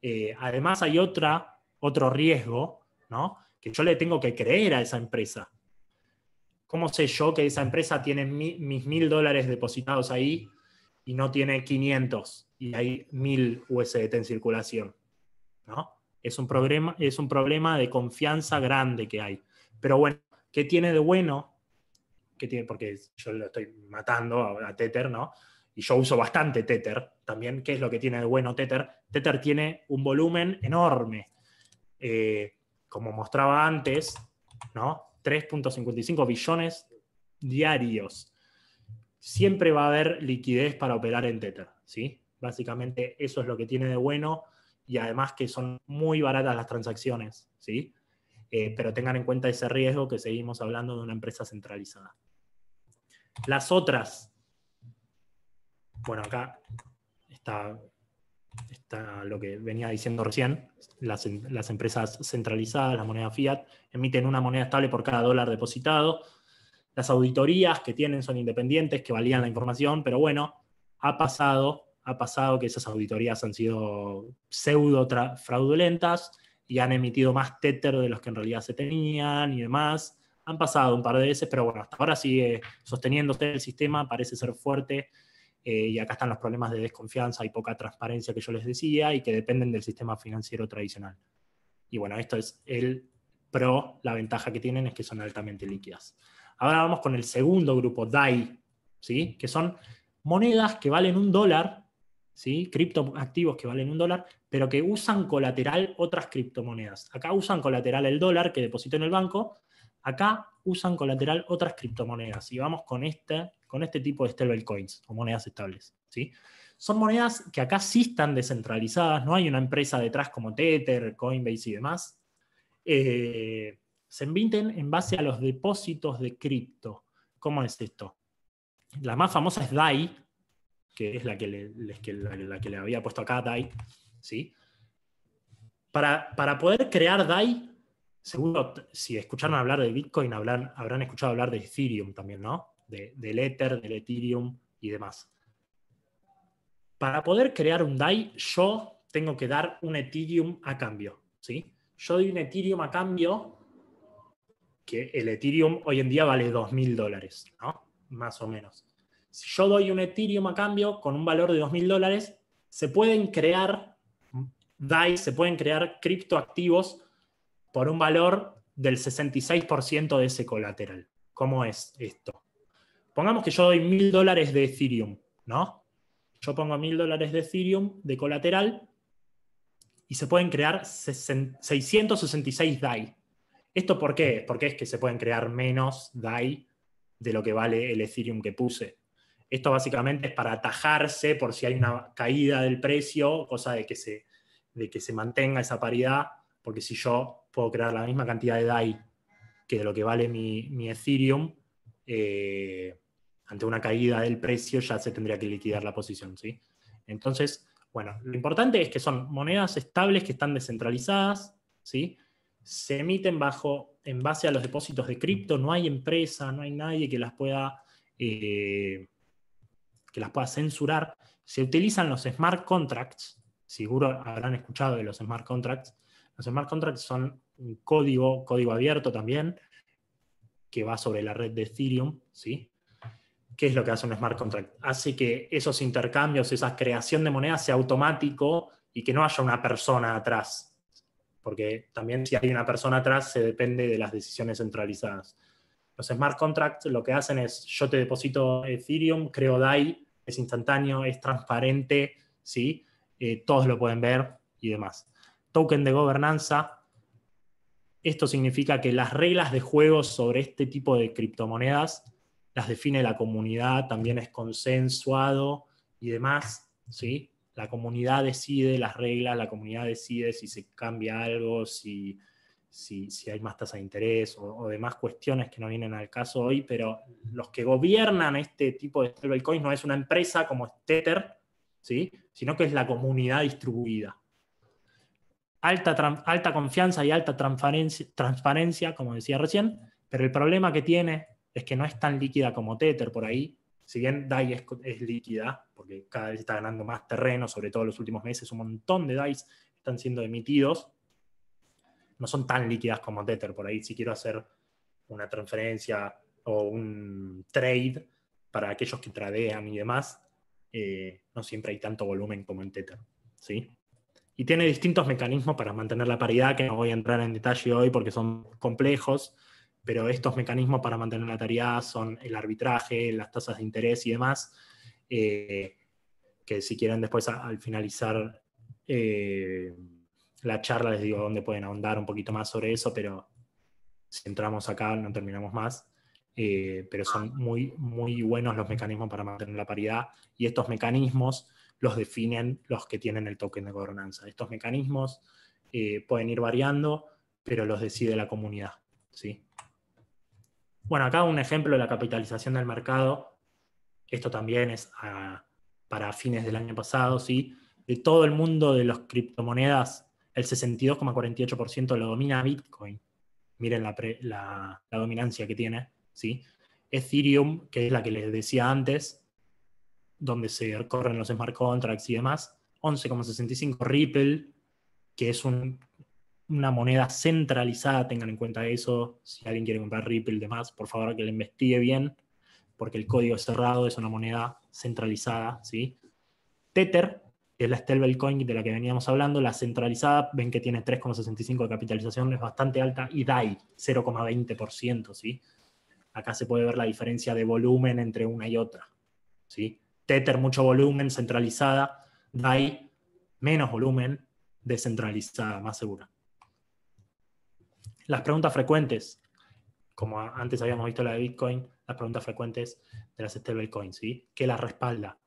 Eh, además, hay otra, otro riesgo ¿no? Que yo le tengo que creer a esa empresa. ¿Cómo sé yo que esa empresa tiene mis mil dólares depositados ahí y no tiene 500 y hay mil USDT en circulación? ¿No? Es un, problema, es un problema de confianza grande que hay. Pero bueno, ¿qué tiene de bueno? tiene? Porque yo lo estoy matando a, Tether, ¿no? y yo uso bastante Tether también, ¿qué es lo que tiene de bueno Tether? Tether tiene un volumen enorme. Eh, como mostraba antes, ¿no? 3.55 billones diarios. Siempre va a haber liquidez para operar en Tether, ¿sí? Básicamente eso es lo que tiene de bueno y además que son muy baratas las transacciones, ¿sí? Eh, pero tengan en cuenta ese riesgo que seguimos hablando de una empresa centralizada. Las otras, bueno, acá está está lo que venía diciendo recién, las, em, empresas centralizadas, la moneda fiat, emiten una moneda estable por cada dólar depositado. Las auditorías que tienen son independientes, que valían la información, pero bueno, ha pasado, ha pasado que esas auditorías han sido pseudo fraudulentas y han emitido más tether de los que en realidad se tenían y demás. Han pasado un par de veces, pero bueno, hasta ahora sigue sosteniéndose el sistema, parece ser fuerte eh, y acá están los problemas de desconfianza y poca transparencia que yo les decía y que dependen del sistema financiero tradicional. Y bueno, esto es el pro, la ventaja que tienen es que son altamente líquidas. Ahora vamos con el segundo grupo, DAI, ¿sí? que son monedas que valen un dólar, ¿sí? criptoactivos que valen un dólar, pero que usan colateral otras criptomonedas. Acá usan colateral el dólar que deposito en el banco, acá usan colateral otras criptomonedas. Y vamos con este con este tipo de Coins, o monedas estables. ¿sí? Son monedas que acá sí están descentralizadas, no hay una empresa detrás como Tether, Coinbase y demás. Eh, se emiten en base a los depósitos de cripto. ¿Cómo es esto? La más famosa es DAI, que es la que le, que le había puesto acá DAI. ¿sí? Para, para poder crear DAI, seguro si escucharon hablar de Bitcoin, habrán escuchado hablar de Ethereum también, ¿no? del Ether, del Ethereum y demás. Para poder crear un DAI, yo tengo que dar un Ethereum a cambio. ¿sí? Yo doy un Ethereum a cambio, que el Ethereum hoy en día vale 2.000 dólares, más o menos. Si yo doy un Ethereum a cambio con un valor de 2.000 dólares, se pueden crear DAI, se pueden crear criptoactivos por un valor del 66% de ese colateral. ¿Cómo es esto? Pongamos que yo doy mil dólares de Ethereum, ¿no? Yo pongo mil dólares de Ethereum de colateral y se pueden crear 666 DAI. ¿Esto por qué? Porque es que se pueden crear menos DAI de lo que vale el Ethereum que puse. Esto básicamente es para atajarse por si hay una caída del precio, cosa de que se, que se mantenga esa paridad, porque si yo puedo crear la misma cantidad de DAI que de lo que vale mi, mi Ethereum, eh, ante una caída del precio ya se tendría que liquidar la posición, ¿sí? Entonces, bueno, lo importante es que son monedas estables que están descentralizadas, ¿sí? Se emiten bajo, en base a los depósitos de cripto, no hay empresa, no hay nadie que las pueda, eh, que las pueda censurar. Se utilizan los smart contracts, seguro habrán escuchado de los smart contracts. Los smart contracts son un código, código abierto también, que va sobre la red de Ethereum, ¿sí? ¿Qué es lo que hace un smart contract? Hace que esos intercambios, esa creación de monedas sea automático y que no haya una persona atrás. Porque también si hay una persona atrás se depende de las decisiones centralizadas. Los smart contracts lo que hacen es yo te deposito Ethereum, creo DAI, es instantáneo, es transparente, ¿sí? Eh, todos lo pueden ver y demás. Token de gobernanza. Esto significa que las reglas de juego sobre este tipo de criptomonedas las define la comunidad, también es consensuado y demás, ¿sí? La comunidad decide las reglas, la comunidad decide si se cambia algo, si, si, hay más tasa de interés o, demás cuestiones que no vienen al caso hoy, pero los que gobiernan este tipo de stablecoins no es una empresa como Tether, ¿sí? sino que es la comunidad distribuida. Alta, alta confianza y alta transparencia, transparencia, como decía recién, pero el problema que tiene es que no es tan líquida como Tether por ahí. Si bien DAI es, líquida, porque cada vez está ganando más terreno, sobre todo en los últimos meses, un montón de DAIs están siendo emitidos, no son tan líquidas como Tether por ahí. Si quiero hacer una transferencia o un trade para aquellos que tradean y demás, eh, no siempre hay tanto volumen como en Tether. ¿sí? Y tiene distintos mecanismos para mantener la paridad, que no voy a entrar en detalle hoy porque son complejos, pero estos mecanismos para mantener la tarea son el arbitraje, las tasas de interés y demás, eh, que si quieren después al finalizar eh, la charla les digo dónde pueden ahondar un poquito más sobre eso, pero si entramos acá no terminamos más. Eh, pero son muy, muy buenos los mecanismos para mantener la paridad y estos mecanismos los definen los que tienen el token de gobernanza. Estos mecanismos pueden ir variando, pero los decide la comunidad. ¿sí? Bueno, acá un ejemplo de la capitalización del mercado. Esto también es ah, para fines del año pasado, ¿sí? De todo el mundo de las criptomonedas, el 62,48% lo domina Bitcoin. Miren la, la, dominancia que tiene, ¿sí? Ethereum, que es la que les decía antes, donde se corren los smart contracts y demás, 11,65 Ripple, que es un una moneda centralizada, tengan en cuenta eso. Si alguien quiere comprar Ripple y demás, por favor que le investigue bien, porque el código cerrado es una moneda centralizada. ¿sí? Tether, que es la stablecoin de la que veníamos hablando, la centralizada, ven que tiene 3,65 de capitalización, es bastante alta, y DAI, 0,20%. ¿sí? Acá se puede ver la diferencia de volumen entre una y otra. ¿sí? Tether, mucho volumen, centralizada, DAI, menos volumen, descentralizada, más segura. Las preguntas frecuentes, como antes habíamos visto la de Bitcoin, las preguntas frecuentes de las stablecoins, ¿sí? ¿Qué las respalda?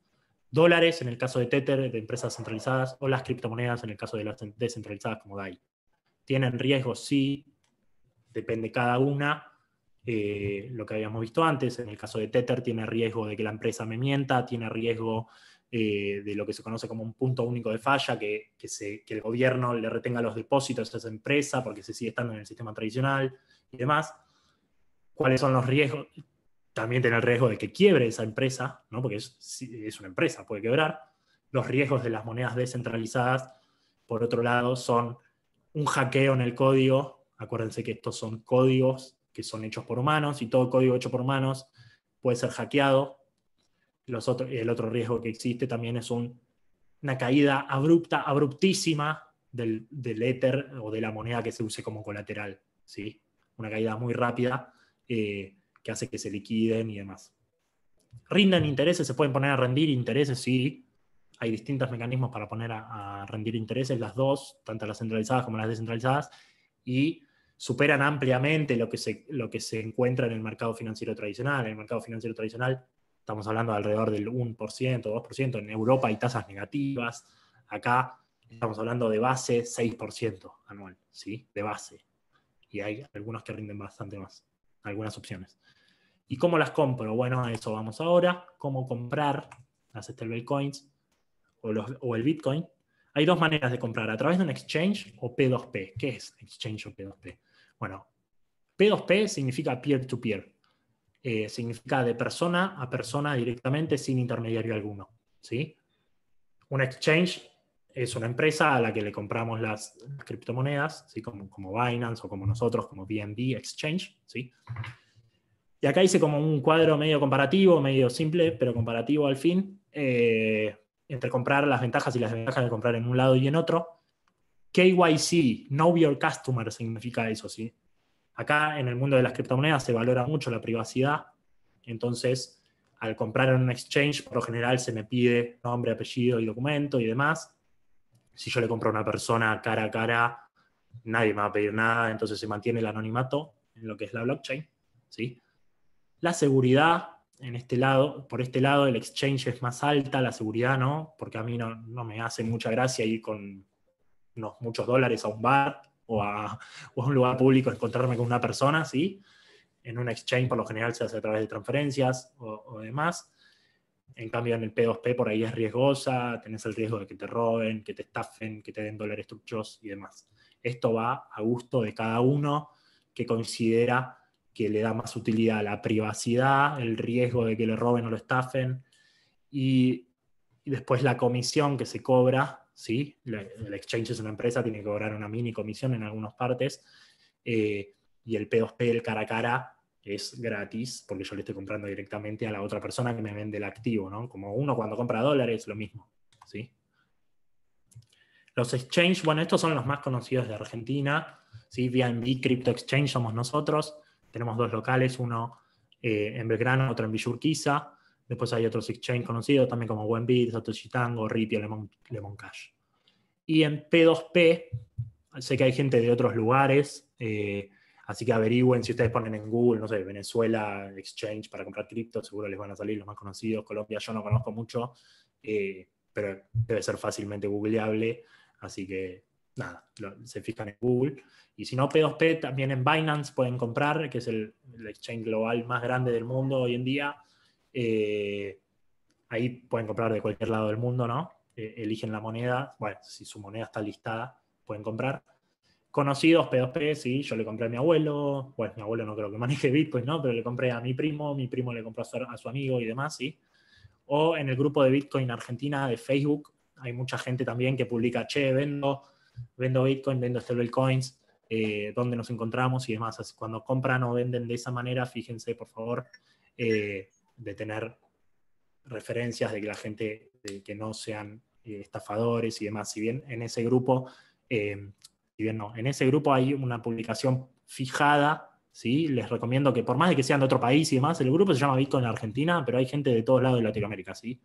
Dólares en el caso de Tether, de empresas centralizadas, o las criptomonedas en el caso de las descentralizadas como DAI. ¿Tienen riesgo? Sí, depende cada una. Eh, lo que habíamos visto antes, en el caso de Tether tiene riesgo de que la empresa me mienta, tiene riesgo eh, de lo que se conoce como un punto único de falla, que, el gobierno le retenga los depósitos a esa empresa porque se sigue estando en el sistema tradicional y demás. ¿Cuáles son los riesgos? También tiene el riesgo de que quiebre esa empresa, ¿no? porque es, es una empresa, puede quebrar. Los riesgos de las monedas descentralizadas, por otro lado, son un hackeo en el código. Acuérdense que estos son códigos que son hechos por humanos y todo código hecho por humanos puede ser hackeado el otro riesgo que existe también es una caída abrupta, abruptísima del, éter o de la moneda que se use como colateral. ¿sí? Una caída muy rápida eh, que hace que se liquiden y demás. ¿Rinden intereses? ¿Se pueden poner a rendir intereses? Sí. Hay distintos mecanismos para poner a, rendir intereses, las dos, tanto las centralizadas como las descentralizadas, y superan ampliamente lo que, se, lo que se encuentra en el mercado financiero tradicional. En el mercado financiero tradicional Estamos hablando alrededor del 1%, 2% en Europa hay tasas negativas. Acá estamos hablando de base 6% anual, ¿sí? De base. Y hay algunos que rinden bastante más, algunas opciones. ¿Y cómo las compro? Bueno, a eso vamos ahora. ¿Cómo comprar las stablecoins o, o el Bitcoin? Hay dos maneras de comprar, a través de un exchange o P2P. ¿Qué es exchange o P2P? Bueno, P2P significa peer-to-peer. peer to peer eh, significa de persona a persona directamente sin intermediario alguno. ¿sí? Un exchange es una empresa a la que le compramos las criptomonedas, ¿sí? como, como Binance o como nosotros, como BNB Exchange. ¿sí? Y acá hice como un cuadro medio comparativo, medio simple, pero comparativo al fin, eh, entre comprar las ventajas y las desventajas de comprar en un lado y en otro. KYC, Know Your Customer, significa eso, ¿sí? Acá en el mundo de las criptomonedas se valora mucho la privacidad, entonces al comprar en un exchange por lo general se me pide nombre, apellido y documento y demás. Si yo le compro a una persona cara a cara, nadie me va a pedir nada, entonces se mantiene el anonimato en lo que es la blockchain. ¿sí? La seguridad en este lado, por este lado el exchange es más alta, la seguridad no, porque a mí no, no me hace mucha gracia ir con unos muchos dólares a un bar o a, un lugar público encontrarme con una persona, ¿sí? En un exchange por lo general se hace a través de transferencias o, demás. En cambio, en el P2P por ahí es riesgosa, tenés el riesgo de que te roben, que te estafen, que te den dólares truchos y demás. Esto va a gusto de cada uno que considera que le da más utilidad a la privacidad, el riesgo de que le roben o lo estafen y después la comisión que se cobra el exchange es una empresa, tiene que cobrar una mini comisión en algunas partes, eh, y el P2P, el cara a cara, es gratis, porque yo le estoy comprando directamente a la otra persona que me vende el activo, Como uno cuando compra dólares, lo mismo, Los exchange, bueno, estos son los más conocidos de Argentina, ¿sí? BNB Crypto Exchange somos nosotros, tenemos dos locales, uno eh, en Belgrano, otro en Villurquiza, Después hay otros exchange conocidos también como Wenbit, Satoshi Tango, Ripio, Lemon, Cash. Y en P2P, sé que hay gente de otros lugares, eh, así que averigüen si ustedes ponen en Google, no sé, Venezuela Exchange para comprar cripto, seguro les van a salir los más conocidos. Colombia yo no conozco mucho, eh, pero debe ser fácilmente googleable, así que nada, se fijan en Google. Y si no, P2P también en Binance pueden comprar, que es el, el exchange global más grande del mundo hoy en día eh, ahí pueden comprar de cualquier lado del mundo, ¿no? Eh, eligen la moneda, bueno, si su moneda está listada, pueden comprar. Conocidos P2P, sí, yo le compré a mi abuelo, bueno, mi abuelo no creo que maneje Bitcoin, ¿no? Pero le compré a mi primo, mi primo le compró a su, amigo y demás, sí. O en el grupo de Bitcoin Argentina de Facebook, hay mucha gente también que publica, che, vendo, vendo Bitcoin, vendo stablecoins, eh, dónde nos encontramos y demás. cuando compran o venden de esa manera, fíjense, por favor, eh, de tener referencias de que la gente, que no sean eh, estafadores y demás. Si bien en ese grupo, eh, si bien no, en ese grupo hay una publicación fijada, ¿sí? Les recomiendo que por más de que sean de otro país y demás, el grupo se llama Bitcoin Argentina, pero hay gente de todos lados de Latinoamérica, ¿sí?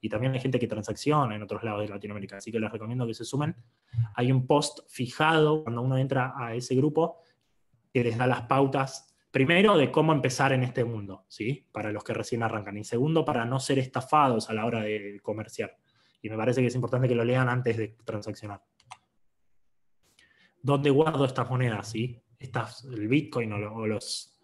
Y también hay gente que transacciona en otros lados de Latinoamérica, así que les recomiendo que se sumen. Hay un post fijado cuando uno entra a ese grupo que les da las pautas primero, de cómo empezar en este mundo, ¿sí? Para los que recién arrancan. Y segundo, para no ser estafados a la hora de comerciar. Y me parece que es importante que lo lean antes de transaccionar. ¿Dónde guardo estas monedas, sí? Estas, el Bitcoin o, los,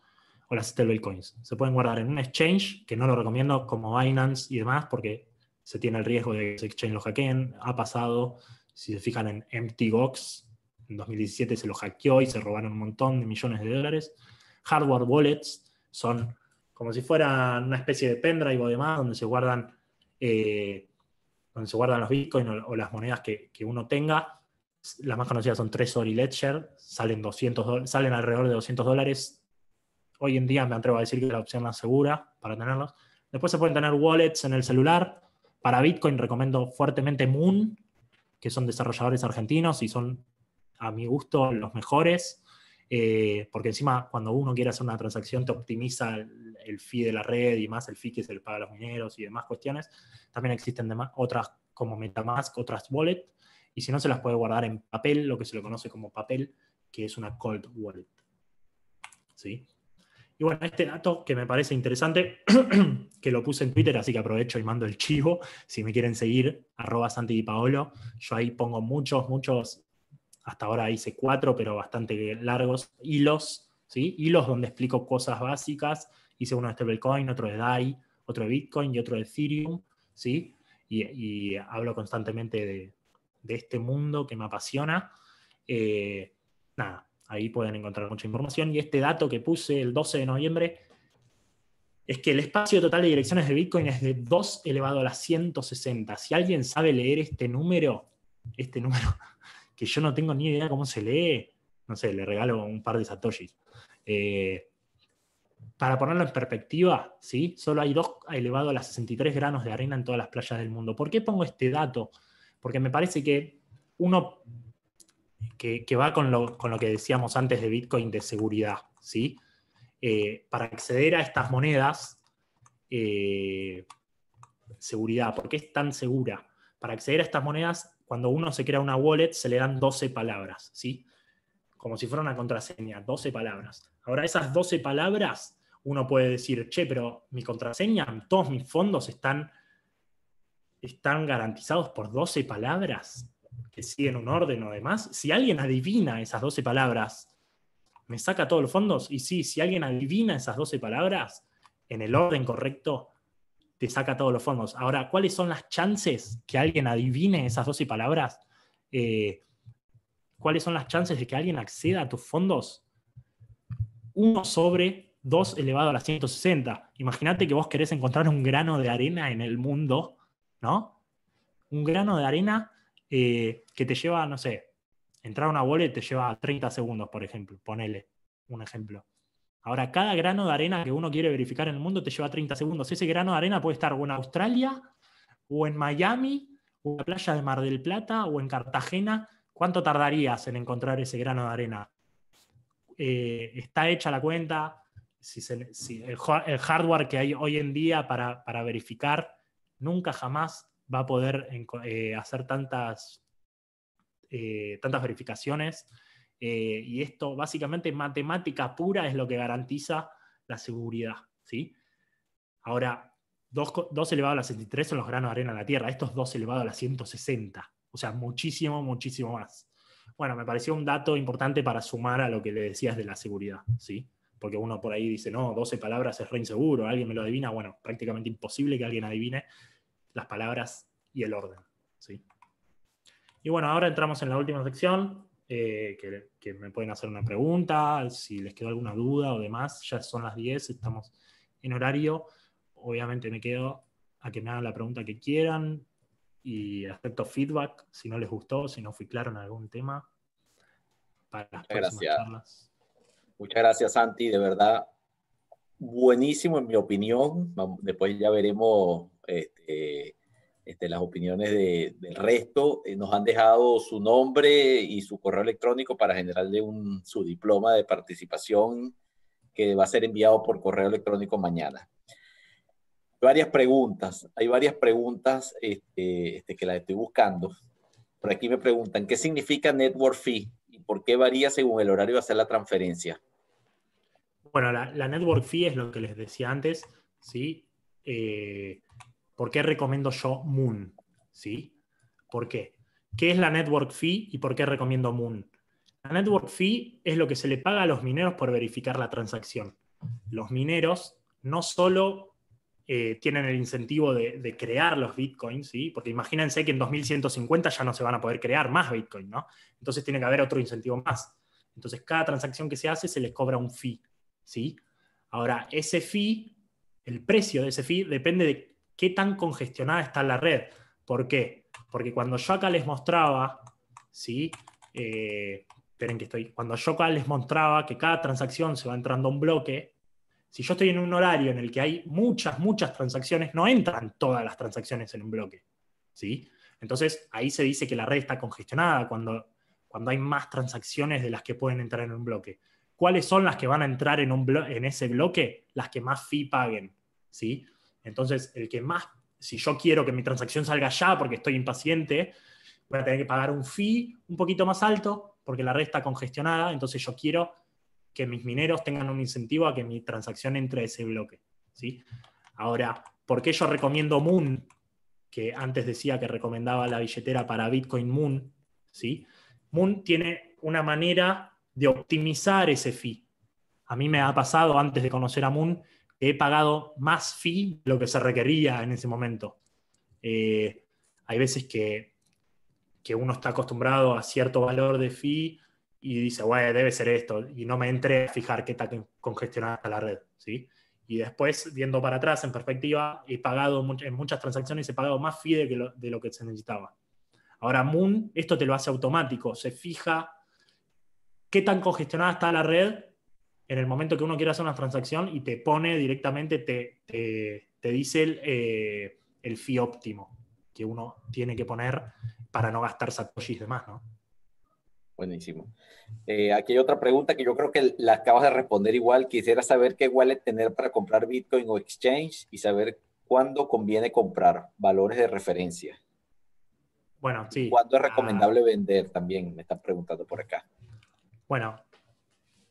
o las stablecoins. Se pueden guardar en un exchange, que no lo recomiendo, como Binance y demás, porque se tiene el riesgo de que ese exchange lo hackeen. Ha pasado, si se fijan en Empty Box, en 2017 se lo hackeó y se robaron un montón de millones de dólares hardware wallets, son como si fueran una especie de pendrive o demás, donde se guardan, eh, donde se guardan los bitcoins o, las monedas que, uno tenga. Las más conocidas son Trezor y Ledger, salen, salen alrededor de 200 dólares. Hoy en día me atrevo a decir que es la opción más segura para tenerlos. Después se pueden tener wallets en el celular. Para Bitcoin recomiendo fuertemente Moon, que son desarrolladores argentinos y son, a mi gusto, los mejores. Eh, porque encima cuando uno quiere hacer una transacción te optimiza el, fee de la red y más el fee que se le paga a los mineros y demás cuestiones. También existen otras como Metamask, otras wallet, y si no se las puede guardar en papel, lo que se le conoce como papel, que es una cold wallet. ¿Sí? Y bueno, este dato que me parece interesante, que lo puse en Twitter, así que aprovecho y mando el chivo. Si me quieren seguir, arroba Santi Paolo. Yo ahí pongo muchos, muchos hasta ahora hice cuatro, pero bastante largos hilos, ¿sí? hilos donde explico cosas básicas. Hice uno de stablecoin, otro de DAI, otro de Bitcoin y otro de Ethereum. ¿sí? Y, hablo constantemente de, este mundo que me apasiona. Eh, nada, ahí pueden encontrar mucha información. Y este dato que puse el 12 de noviembre es que el espacio total de direcciones de Bitcoin es de 2 elevado a las 160. Si alguien sabe leer este número, este número que yo no tengo ni idea cómo se lee, no sé, le regalo un par de satoshis. Eh, para ponerlo en perspectiva, ¿sí? solo hay ha elevado a las 63 granos de arena en todas las playas del mundo. ¿Por qué pongo este dato? Porque me parece que uno que, va con lo, que decíamos antes de Bitcoin de seguridad, ¿sí? Eh, para acceder a estas monedas, eh, seguridad, ¿por qué es tan segura? Para acceder a estas monedas cuando uno se crea una wallet se le dan 12 palabras, ¿sí? Como si fuera una contraseña, 12 palabras. Ahora, esas 12 palabras, uno puede decir, che, pero mi contraseña, todos mis fondos están, están garantizados por 12 palabras que siguen un orden o demás. Si alguien adivina esas 12 palabras, me saca todos los fondos. Y sí, si alguien adivina esas 12 palabras en el orden correcto, te saca todos los fondos. Ahora, ¿cuáles son las chances que alguien adivine esas 12 palabras? Eh, ¿Cuáles son las chances de que alguien acceda a tus fondos? 1 sobre 2 elevado a la 160. Imagínate que vos querés encontrar un grano de arena en el mundo, ¿no? Un grano de arena eh, que te lleva, no sé, entrar a una y te lleva 30 segundos, por ejemplo. Ponele un ejemplo. Ahora, cada grano de arena que uno quiere verificar en el mundo te lleva 30 segundos. Ese grano de arena puede estar en Australia, o en Miami, o en la playa de Mar del Plata, o en Cartagena. ¿Cuánto tardarías en encontrar ese grano de arena? Eh, ¿Está hecha la cuenta? Si el, hardware que hay hoy en día para, verificar nunca jamás va a poder eh, hacer tantas, eh, tantas verificaciones eh, y esto básicamente matemática pura es lo que garantiza la seguridad. ¿sí? Ahora, 2, elevado a la 63 son los granos de arena de la Tierra, esto es 2 elevado a la 160, o sea, muchísimo, muchísimo más. Bueno, me pareció un dato importante para sumar a lo que le decías de la seguridad, ¿sí? Porque uno por ahí dice, no, 12 palabras es re inseguro, alguien me lo adivina, bueno, prácticamente imposible que alguien adivine las palabras y el orden, ¿sí? Y bueno, ahora entramos en la última sección, eh, que, me pueden hacer una pregunta, si les quedó alguna duda o demás, ya son las 10, estamos en horario, obviamente me quedo a que me hagan la pregunta que quieran y acepto feedback si no les gustó, si no fui claro en algún tema. Para las Muchas gracias. Charlas. Muchas gracias, Santi, de verdad. Buenísimo, en mi opinión. Después ya veremos este, este, las opiniones del resto. Eh, nos han dejado su nombre y su correo electrónico para generarle su diploma de participación que va a ser enviado por correo electrónico mañana. Varias preguntas, hay varias preguntas este, este, que las estoy buscando. Por aquí me preguntan, ¿qué significa network fee y por qué varía según el horario de hacer la transferencia? Bueno, la, network fee es lo que les decía antes, ¿sí? Eh, ¿Por qué recomiendo yo Moon? ¿Sí? ¿Por qué? ¿Qué es la network fee y por qué recomiendo Moon? La network fee es lo que se le paga a los mineros por verificar la transacción. Los mineros no solo eh, tienen el incentivo de, crear los bitcoins, ¿sí? porque imagínense que en 2150 ya no se van a poder crear más bitcoin, ¿no? Entonces tiene que haber otro incentivo más. Entonces cada transacción que se hace se les cobra un fee, ¿sí? Ahora, ese fee, el precio de ese fee depende de qué tan congestionada está la red. ¿Por qué? Porque cuando yo acá les mostraba, ¿sí? Eh, esperen que estoy, cuando yo acá les mostraba que cada transacción se va entrando a un bloque, si yo estoy en un horario en el que hay muchas, muchas transacciones, no entran todas las transacciones en un bloque. ¿sí? Entonces, ahí se dice que la red está congestionada cuando, cuando hay más transacciones de las que pueden entrar en un bloque. ¿Cuáles son las que van a entrar en, un en ese bloque? Las que más fee paguen. ¿sí? Entonces, el que más, si yo quiero que mi transacción salga ya porque estoy impaciente, voy a tener que pagar un fee un poquito más alto porque la red está congestionada, entonces yo quiero que mis mineros tengan un incentivo a que mi transacción entre a ese bloque. ¿sí? Ahora, ¿por qué yo recomiendo Moon? Que antes decía que recomendaba la billetera para Bitcoin Moon. ¿sí? Moon tiene una manera de optimizar ese fee. A mí me ha pasado antes de conocer a Moon he pagado más fee de lo que se requería en ese momento. Eh, hay veces que, uno está acostumbrado a cierto valor de fee y dice, bueno, debe ser esto, y no me entré a fijar qué tan congestionada la red, ¿sí? Y después, viendo para atrás, en perspectiva, he pagado en muchas transacciones, he pagado más fee de, lo, de lo que se necesitaba. Ahora, Moon, esto te lo hace automático, se fija qué tan congestionada está la red en el momento que uno quiere hacer una transacción y te pone directamente, te, te, dice el, eh, el fee óptimo que uno tiene que poner para no gastar satoshis de más, ¿no? Buenísimo. Eh, aquí hay otra pregunta que yo creo que la acabas de responder igual. Quisiera saber qué wallet tener para comprar Bitcoin o Exchange y saber cuándo conviene comprar valores de referencia. Bueno, sí. ¿Cuándo es ah. recomendable vender? También me están preguntando por acá. Bueno,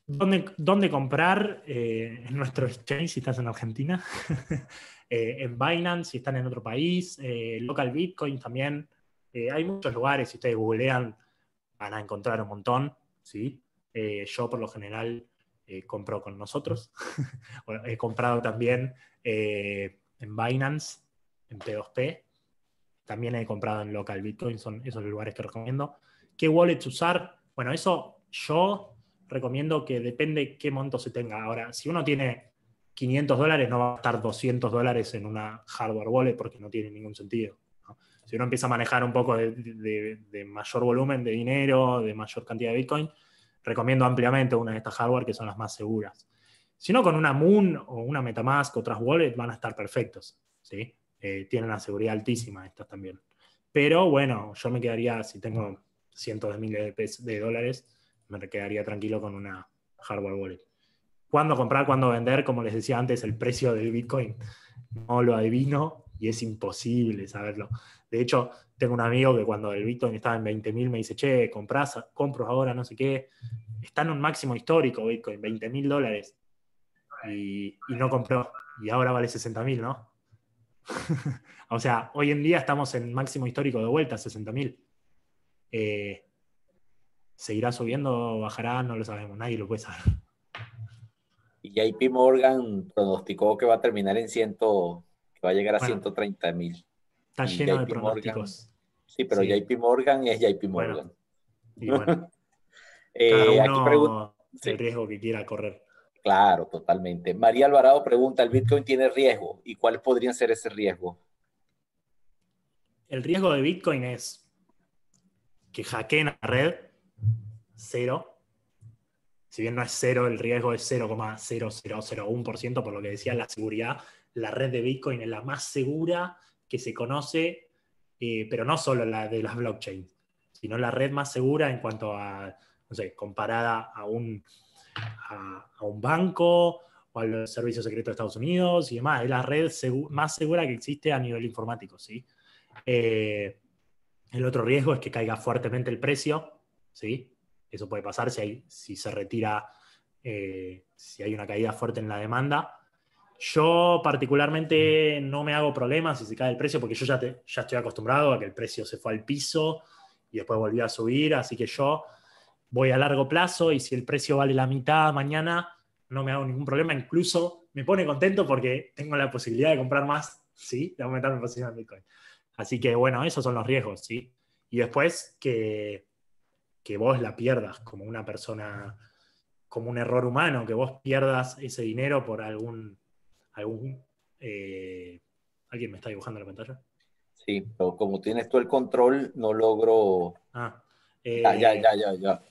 ¿Dónde, dónde comprar eh, en nuestro exchange si estás en Argentina? Eh, en Binance si están en otro país, eh, Local Bitcoin también. hay muchos lugares, si ustedes googlean, van a encontrar un montón. ¿sí? yo por lo general compro con nosotros. he comprado también en Binance, en P2P. También he comprado en Local Bitcoin, son esos lugares que recomiendo. ¿Qué wallets usar? Bueno, eso yo recomiendo que depende qué monto se tenga. Ahora, si uno tiene 500 dólares, no va a estar 200 dólares en una hardware wallet porque no tiene ningún sentido. Si uno empieza a manejar un poco de, mayor volumen de dinero, de mayor cantidad de Bitcoin, recomiendo ampliamente una de estas hardware que son las más seguras. Si no, con una Moon o una Metamask, otras wallets van a estar perfectos. ¿sí? Eh, tienen una seguridad altísima estas también. Pero bueno, yo me quedaría, si tengo cientos de miles de dólares, me quedaría tranquilo con una hardware wallet. ¿Cuándo comprar, cuándo vender? Como les decía antes, el precio del Bitcoin no lo adivino y es imposible saberlo. De hecho, tengo un amigo que cuando el Bitcoin estaba en 20.000 me dice, che, compras, compro ahora, no sé qué. Está en un máximo histórico Bitcoin, 20.000 dólares. Y, y, no compró. Y ahora vale 60.000, ¿no? o sea, hoy en día estamos en máximo histórico de vuelta, 60.000. Eh, seguirá subiendo, o bajará, no lo sabemos, nadie lo puede saber. Y JP Morgan pronosticó que va a terminar en 100, que va a llegar a 130 mil. Está lleno de pronósticos. sí, pero JP Morgan es JP Morgan. y bueno. Eh, cada el riesgo que quiera correr. Claro, totalmente. María Alvarado pregunta, ¿el Bitcoin tiene riesgo? ¿Y cuál podría ser ese riesgo? El riesgo de Bitcoin es que hackeen la red cero. Si bien no es cero, el riesgo es 0,0001%, por lo que decía la seguridad, la red de Bitcoin es la más segura que se conoce, eh, pero no solo la de las blockchains, sino la red más segura en cuanto a, no sé, comparada a un, a, un banco o al Servicio Secreto de Estados Unidos y demás. Es la red más segura que existe a nivel informático, ¿sí? Eh, el otro riesgo es que caiga fuertemente el precio, ¿sí? Eso puede pasar si, hay, si se retira, eh, si hay una caída fuerte en la demanda. Yo particularmente no me hago problemas si se cae el precio, porque yo ya, ya estoy acostumbrado a que el precio se fue al piso y después volvió a subir, así que yo voy a largo plazo y si el precio vale la mitad mañana, no me hago ningún problema, incluso me pone contento porque tengo la posibilidad de comprar más, ¿sí? De aumentar mi posición en Bitcoin. Así que bueno, esos son los riesgos, ¿sí? Y después que que vos la pierdas como una persona, como un error humano, que vos pierdas ese dinero por algún... Eh, ¿Alguien me está dibujando la pantalla? Sí, pero como tienes tú el control, no logro... Ah, ah eh, ya, ya, ya,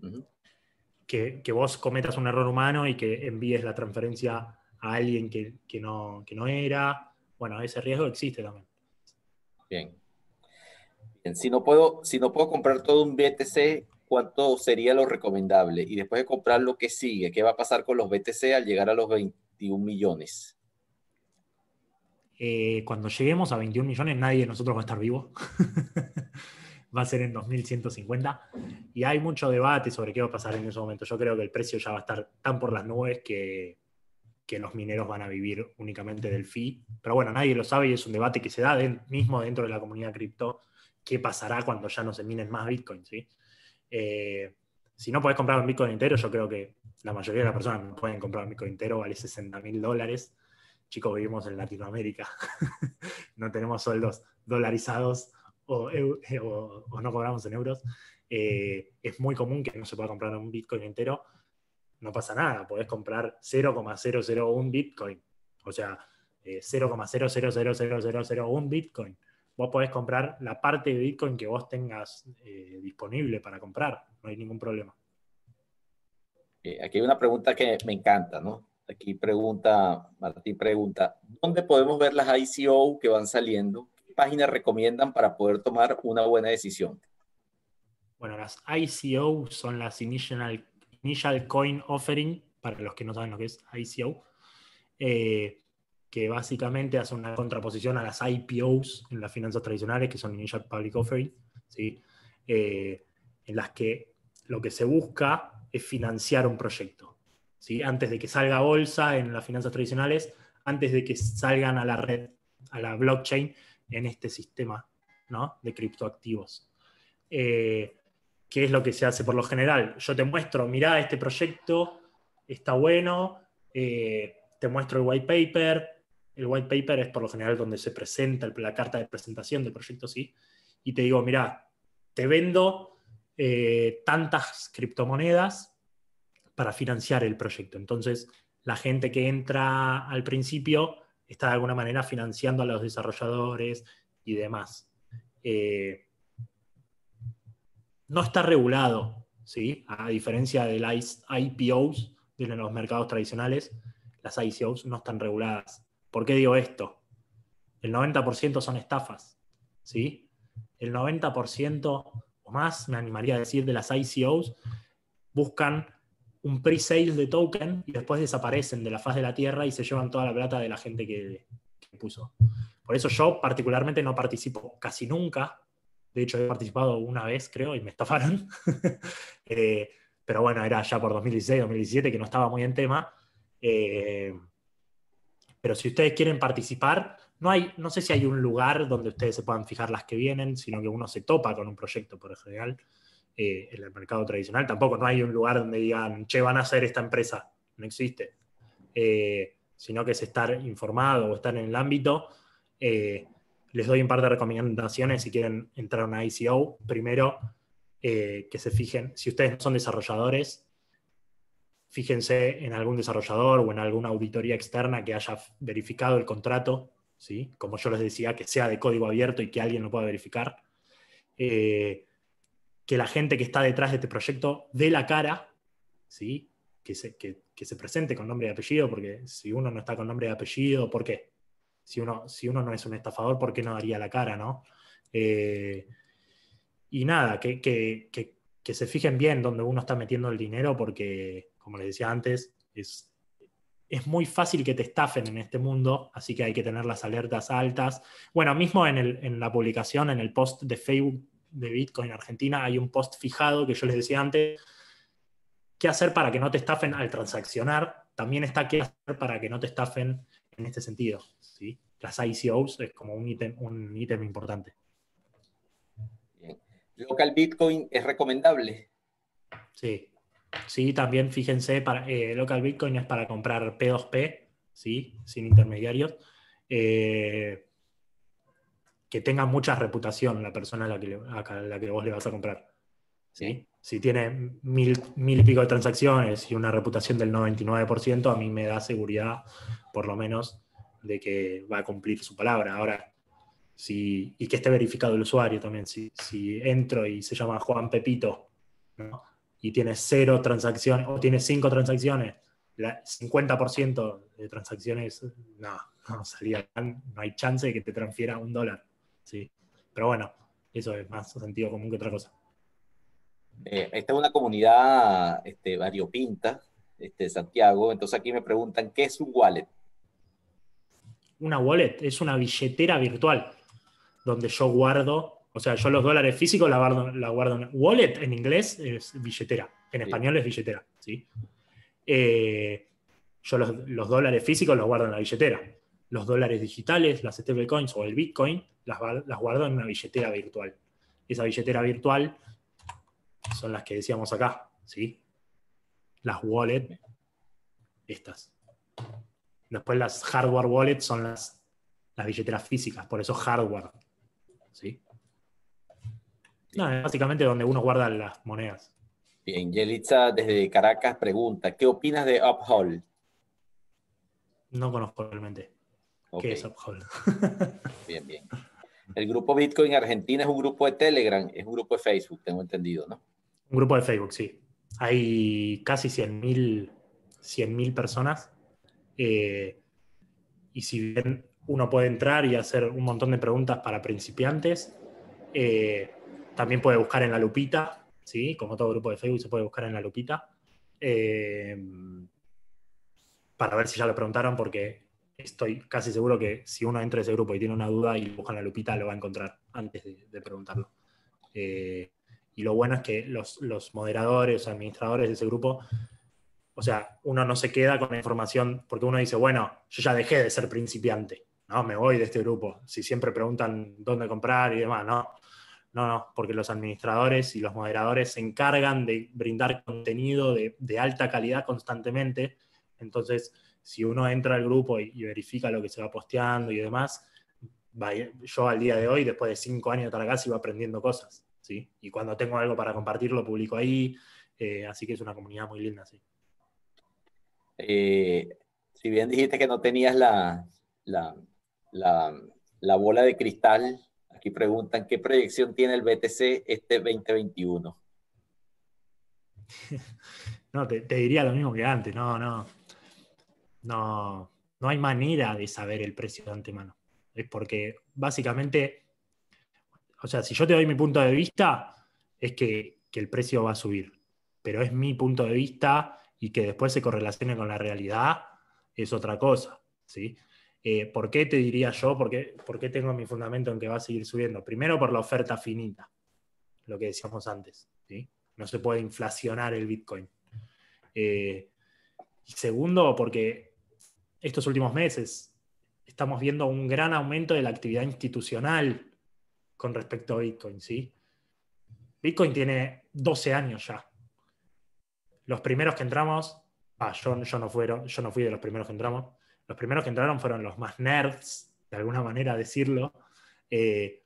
ya. que, vos cometas un error humano y que envíes la transferencia a alguien que, no, que no era. Bueno, ese riesgo existe también. Bien. Si no puedo, si no puedo comprar todo un BTC, ¿cuánto sería lo recomendable? Y después de comprar lo que sigue, ¿qué va a pasar con los BTC al llegar a los 21 millones? Eh, cuando lleguemos a 21 millones, nadie de nosotros va a estar vivo. va a ser en 2150. Y hay mucho debate sobre qué va a pasar en ese momento. Yo creo que el precio ya va a estar tan por las nubes que, que los mineros van a vivir únicamente del fee. Pero bueno, nadie lo sabe y es un debate que se da mismo dentro de la comunidad cripto qué pasará cuando ya no se minen más bitcoins. ¿sí? Eh, si no podés comprar un bitcoin entero, yo creo que la mayoría de las personas no pueden comprar un bitcoin entero, vale 60 mil dólares. Chicos, vivimos en Latinoamérica, no tenemos sueldos dolarizados o, eh, no cobramos en euros. Eh, es muy común que no se pueda comprar un bitcoin entero. No pasa nada, podés comprar 0,001 bitcoin, o sea, eh, 0,000001 bitcoin vos podés comprar la parte de Bitcoin que vos tengas eh, disponible para comprar, no hay ningún problema. Eh, aquí hay una pregunta que me encanta, ¿no? Aquí pregunta, Martín pregunta, ¿dónde podemos ver las ICO que van saliendo? ¿Qué páginas recomiendan para poder tomar una buena decisión? Bueno, las ICO son las Initial, initial Coin Offering, para los que no saben lo que es ICO. Eh, que básicamente hace una contraposición a las IPOs en las finanzas tradicionales, que son Initial Public Offering, ¿sí? Eh, en las que lo que se busca es financiar un proyecto. ¿sí? Antes de que salga bolsa en las finanzas tradicionales, antes de que salgan a la red, a la blockchain, en este sistema de criptoactivos. Eh, ¿Qué es lo que se hace por lo general? Yo te muestro, mirá, este proyecto está bueno, eh, te muestro el white paper, el white paper es por lo general donde se presenta la carta de presentación del proyecto sí, y te digo, mira, te vendo eh, tantas criptomonedas para financiar el proyecto. Entonces, la gente que entra al principio está de alguna manera financiando a los desarrolladores y demás. Eh, no está regulado, ¿sí? A diferencia de las IPOs, de los mercados tradicionales, las ICOs no están reguladas. ¿Por qué digo esto? El 90% son estafas, ¿sí? El 90% o más, me animaría a decir, de las ICOs buscan un pre-sale de token y después desaparecen de la faz de la tierra y se llevan toda la plata de la gente que, puso. Por eso yo particularmente no participo casi nunca. De hecho, he participado una vez, creo, y me estafaron. Eh, pero bueno, era ya por 2016, 2017, que no estaba muy en tema. Eh, pero si ustedes quieren participar, no, hay, no sé si hay un lugar donde ustedes se puedan fijar las que vienen, sino que uno se topa con un proyecto por el eh, en el mercado tradicional. Tampoco no hay un lugar donde digan, che, van a hacer esta empresa. No existe. Eh, sino que es estar informado o estar en el ámbito. Eh, les doy un par de recomendaciones si quieren entrar a una ICO. Primero, que se fijen, si ustedes no son desarrolladores, fíjense en algún desarrollador o en alguna auditoría externa que haya verificado el contrato, ¿sí? como yo les decía, que sea de código abierto y que alguien lo pueda verificar. Eh, que la gente que está detrás de este proyecto dé la cara, ¿sí? que, se, presente con nombre y apellido, porque si uno no está con nombre y apellido, ¿por qué? Si uno, si uno no es un estafador, ¿por qué no daría la cara? ¿no? Eh, y nada, que, que que se fijen bien donde uno está metiendo el dinero porque, como les decía antes, es, muy fácil que te estafen en este mundo, así que hay que tener las alertas altas. Bueno, mismo en, la publicación, en el post de Facebook de Bitcoin Argentina, hay un post fijado que yo les decía antes, qué hacer para que no te estafen al transaccionar, también está qué hacer para que no te estafen en este sentido. ¿sí? Las ICOs es como un ítem, un ítem importante local Bitcoin es recomendable. Sí, sí, también fíjense, para, eh, local Bitcoin es para comprar P2P, ¿sí? sin intermediarios. Eh, que tenga mucha reputación la persona a la que, la que vos le vas a comprar. ¿sí? Si tiene mil, mil y pico de transacciones y una reputación del 99%, a mí me da seguridad, por lo menos, de que va a cumplir su palabra. Ahora, y que esté verificado el usuario también. Si, entro y se llama Juan Pepito y tiene cero transacciones o tiene cinco transacciones, El 50% de transacciones, no, no salía, no hay chance de que te transfiera un dólar. ¿sí? Pero bueno, eso es más sentido común que otra cosa. Eh, esta es una comunidad este, variopinta, este, Santiago. Entonces aquí me preguntan, ¿qué es un wallet? Una wallet es una billetera virtual donde yo guardo, o sea, yo los dólares físicos la guardo, la guardo en wallet, en inglés es billetera, en español es billetera, ¿sí? Eh, yo los, dólares físicos los guardo en la billetera. Los dólares digitales, las stablecoins o el Bitcoin, las, guardo en una billetera virtual. Esa billetera virtual son las que decíamos acá, ¿sí? Las wallet, estas. Después las hardware wallets son las, las billeteras físicas, por eso hardware ¿sí? No, es básicamente donde uno guarda las monedas. Bien, Yelitza desde Caracas pregunta, ¿qué opinas de Uphold? No conozco realmente. ¿Qué es Uphold? bien, bien. El grupo Bitcoin Argentina es un grupo de Telegram, es un grupo de Facebook, tengo entendido, ¿no? Un grupo de Facebook, sí. Hay casi 100.000 100, personas. Eh, y si bien uno puede entrar y hacer un montón de preguntas para principiantes. Eh, también puede buscar en la lupita, ¿sí? Como todo grupo de Facebook se puede buscar en la lupita. Eh, para ver si ya lo preguntaron, porque estoy casi seguro que si uno entra a ese grupo y tiene una duda y busca en la lupita, lo va a encontrar antes de, preguntarlo. Eh, y lo bueno es que los, los moderadores, administradores de ese grupo o sea, uno no se queda con la información porque uno dice, bueno, yo ya dejé de ser principiante no, me voy de este grupo. Si siempre preguntan dónde comprar y demás, no. No, no, porque los administradores y los moderadores se encargan de brindar contenido de, alta calidad constantemente. Entonces, si uno entra al grupo y, verifica lo que se va posteando y demás, yo al día de hoy, después de cinco años de estar iba aprendiendo cosas. ¿sí? Y cuando tengo algo para compartir, lo publico ahí. Eh, así que es una comunidad muy linda. Sí. Eh, si bien dijiste que no tenías la la, bola de cristal. Aquí preguntan, ¿qué proyección tiene el BTC este 2021? No, te, diría lo mismo que antes, no, no, no, no hay manera de saber el precio de antemano. Es porque básicamente, o sea, si yo te doy mi punto de vista, es que, que el precio va a subir, pero es mi punto de vista y que después se correlacione con la realidad es otra cosa, ¿sí? Eh, ¿Por qué te diría yo? ¿Por qué, tengo mi fundamento en que va a seguir subiendo? Primero por la oferta finita, lo que decíamos antes. No se puede inflacionar el Bitcoin. Eh, y segundo, porque estos últimos meses estamos viendo un gran aumento de la actividad institucional con respecto a Bitcoin, Bitcoin tiene 12 años ya. Los primeros que entramos, ah, no yo no fui de los primeros que entramos, los primeros que entraron fueron los más nerds, de alguna manera decirlo, eh,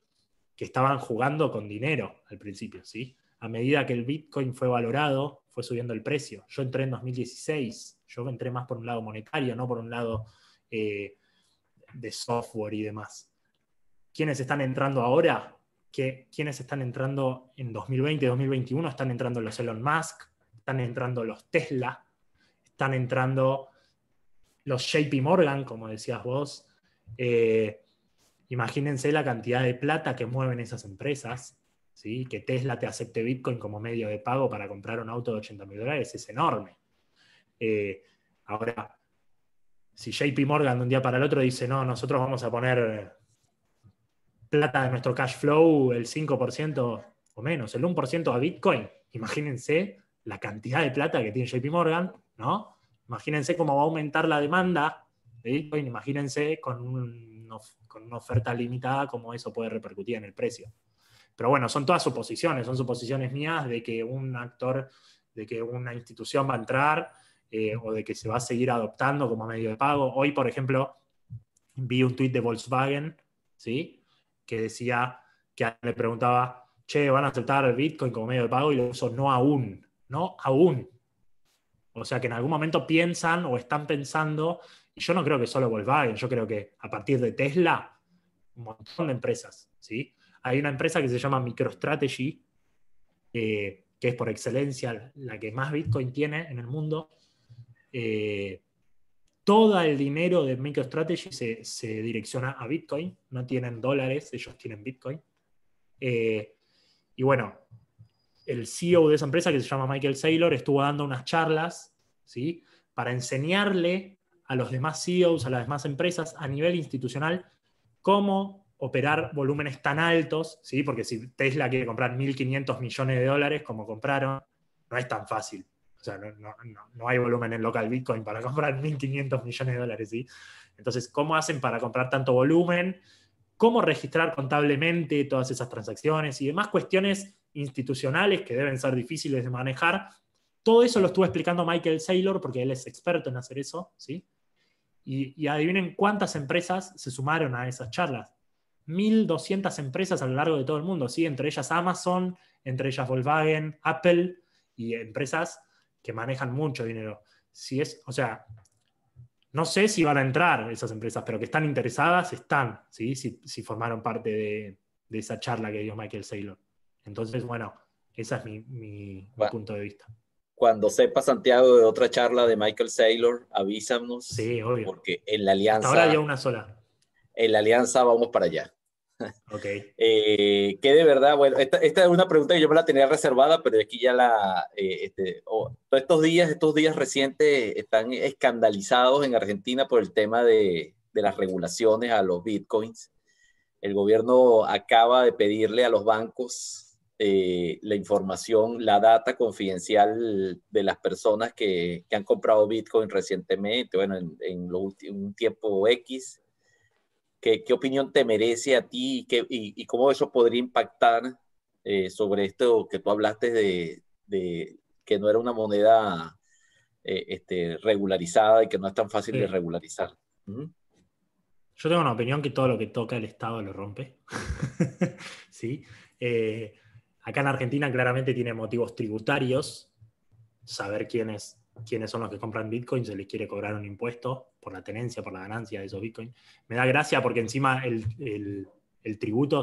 que estaban jugando con dinero al principio, ¿sí? A medida que el Bitcoin fue valorado, fue subiendo el precio. Yo entré en 2016, yo entré más por un lado monetario, no por un lado eh, de software y demás. ¿Quiénes están entrando ahora? qué están entrando en 2020, 2021, están entrando los Elon Musk, están entrando los Tesla, están entrando los JP Morgan, como decías vos. Eh, imagínense la cantidad de plata que mueven esas empresas. ¿sí? Que Tesla te acepte Bitcoin como medio de pago para comprar un auto de 80 mil dólares es enorme. Eh, ahora, si JP Morgan de un día para el otro dice, no, nosotros vamos a poner eh, plata de nuestro cash flow, el 5% o menos, el 1% a Bitcoin, imagínense la cantidad de plata que tiene JP Morgan, ¿no? Imagínense cómo va a aumentar la demanda de Bitcoin, imagínense con, una oferta limitada cómo eso puede repercutir en el precio. Pero bueno, son todas suposiciones, son suposiciones mías de que un actor, de que una institución va a entrar eh, o de que se va a seguir adoptando como medio de pago. Hoy, por ejemplo, vi un tuit de Volkswagen, ¿sí? Que decía, que le preguntaba, che, ¿van a aceptar el Bitcoin como medio de pago? Y le no aún, no aún. O sea, que en algún momento piensan o están pensando, y yo no creo que solo Volkswagen, yo creo que a partir de Tesla, un montón de empresas, ¿sí? Hay una empresa que se llama MicroStrategy, eh, que es por excelencia la que más Bitcoin tiene en el mundo. Eh, todo el dinero de MicroStrategy se, se, direcciona a Bitcoin, no tienen dólares, ellos tienen Bitcoin. Eh, y bueno, el CEO de esa empresa, que se llama Michael Saylor, estuvo dando unas charlas, ¿sí? Para enseñarle a los demás CEOs, a las demás empresas a nivel institucional, cómo operar volúmenes tan altos, ¿sí? Porque si Tesla quiere comprar 1.500 millones de dólares, como compraron, no es tan fácil. O sea, no, hay volumen en local Bitcoin para comprar 1.500 millones de dólares, ¿sí? Entonces, ¿cómo hacen para comprar tanto volumen? ¿Cómo registrar contablemente todas esas transacciones y demás cuestiones institucionales que deben ser difíciles de manejar. Todo eso lo estuvo explicando Michael Saylor porque él es experto en hacer eso, ¿sí? Y, adivinen cuántas empresas se sumaron a esas charlas. 1.200 empresas a lo largo de todo el mundo, ¿sí? Entre ellas Amazon, entre ellas Volkswagen, Apple y empresas que manejan mucho dinero. Si es, o sea, no sé si van a entrar esas empresas, pero que están interesadas, están, ¿sí? si, formaron parte de, de esa charla que dio Michael Saylor. Entonces, bueno, ese es mi, mi, punto de vista. Cuando sepa Santiago de otra charla de Michael Saylor, avísanos. Sí, obvio. Porque en la alianza. ahora ya una sola. En la alianza vamos para allá. Ok. Eh, que de verdad, bueno, esta, es una pregunta que yo me la tenía reservada, pero aquí ya la. Eh, este, estos días, estos días recientes están escandalizados en Argentina por el tema de, de las regulaciones a los bitcoins. El gobierno acaba de pedirle a los bancos eh, la información, la data confidencial de las personas que, que han comprado Bitcoin recientemente, bueno, en, un tiempo X. ¿Qué, opinión te merece a ti y, y, cómo eso podría impactar eh, sobre esto que tú hablaste de, que no era una moneda eh, este, regularizada y que no es tan fácil de regularizar? Yo tengo una opinión que todo lo que toca el Estado lo rompe. sí. Eh, Acá en Argentina claramente tiene motivos tributarios, saber quiénes, quiénes son los que compran Bitcoin, se les quiere cobrar un impuesto por la tenencia, por la ganancia de esos Bitcoin. Me da gracia porque encima el, el, tributo,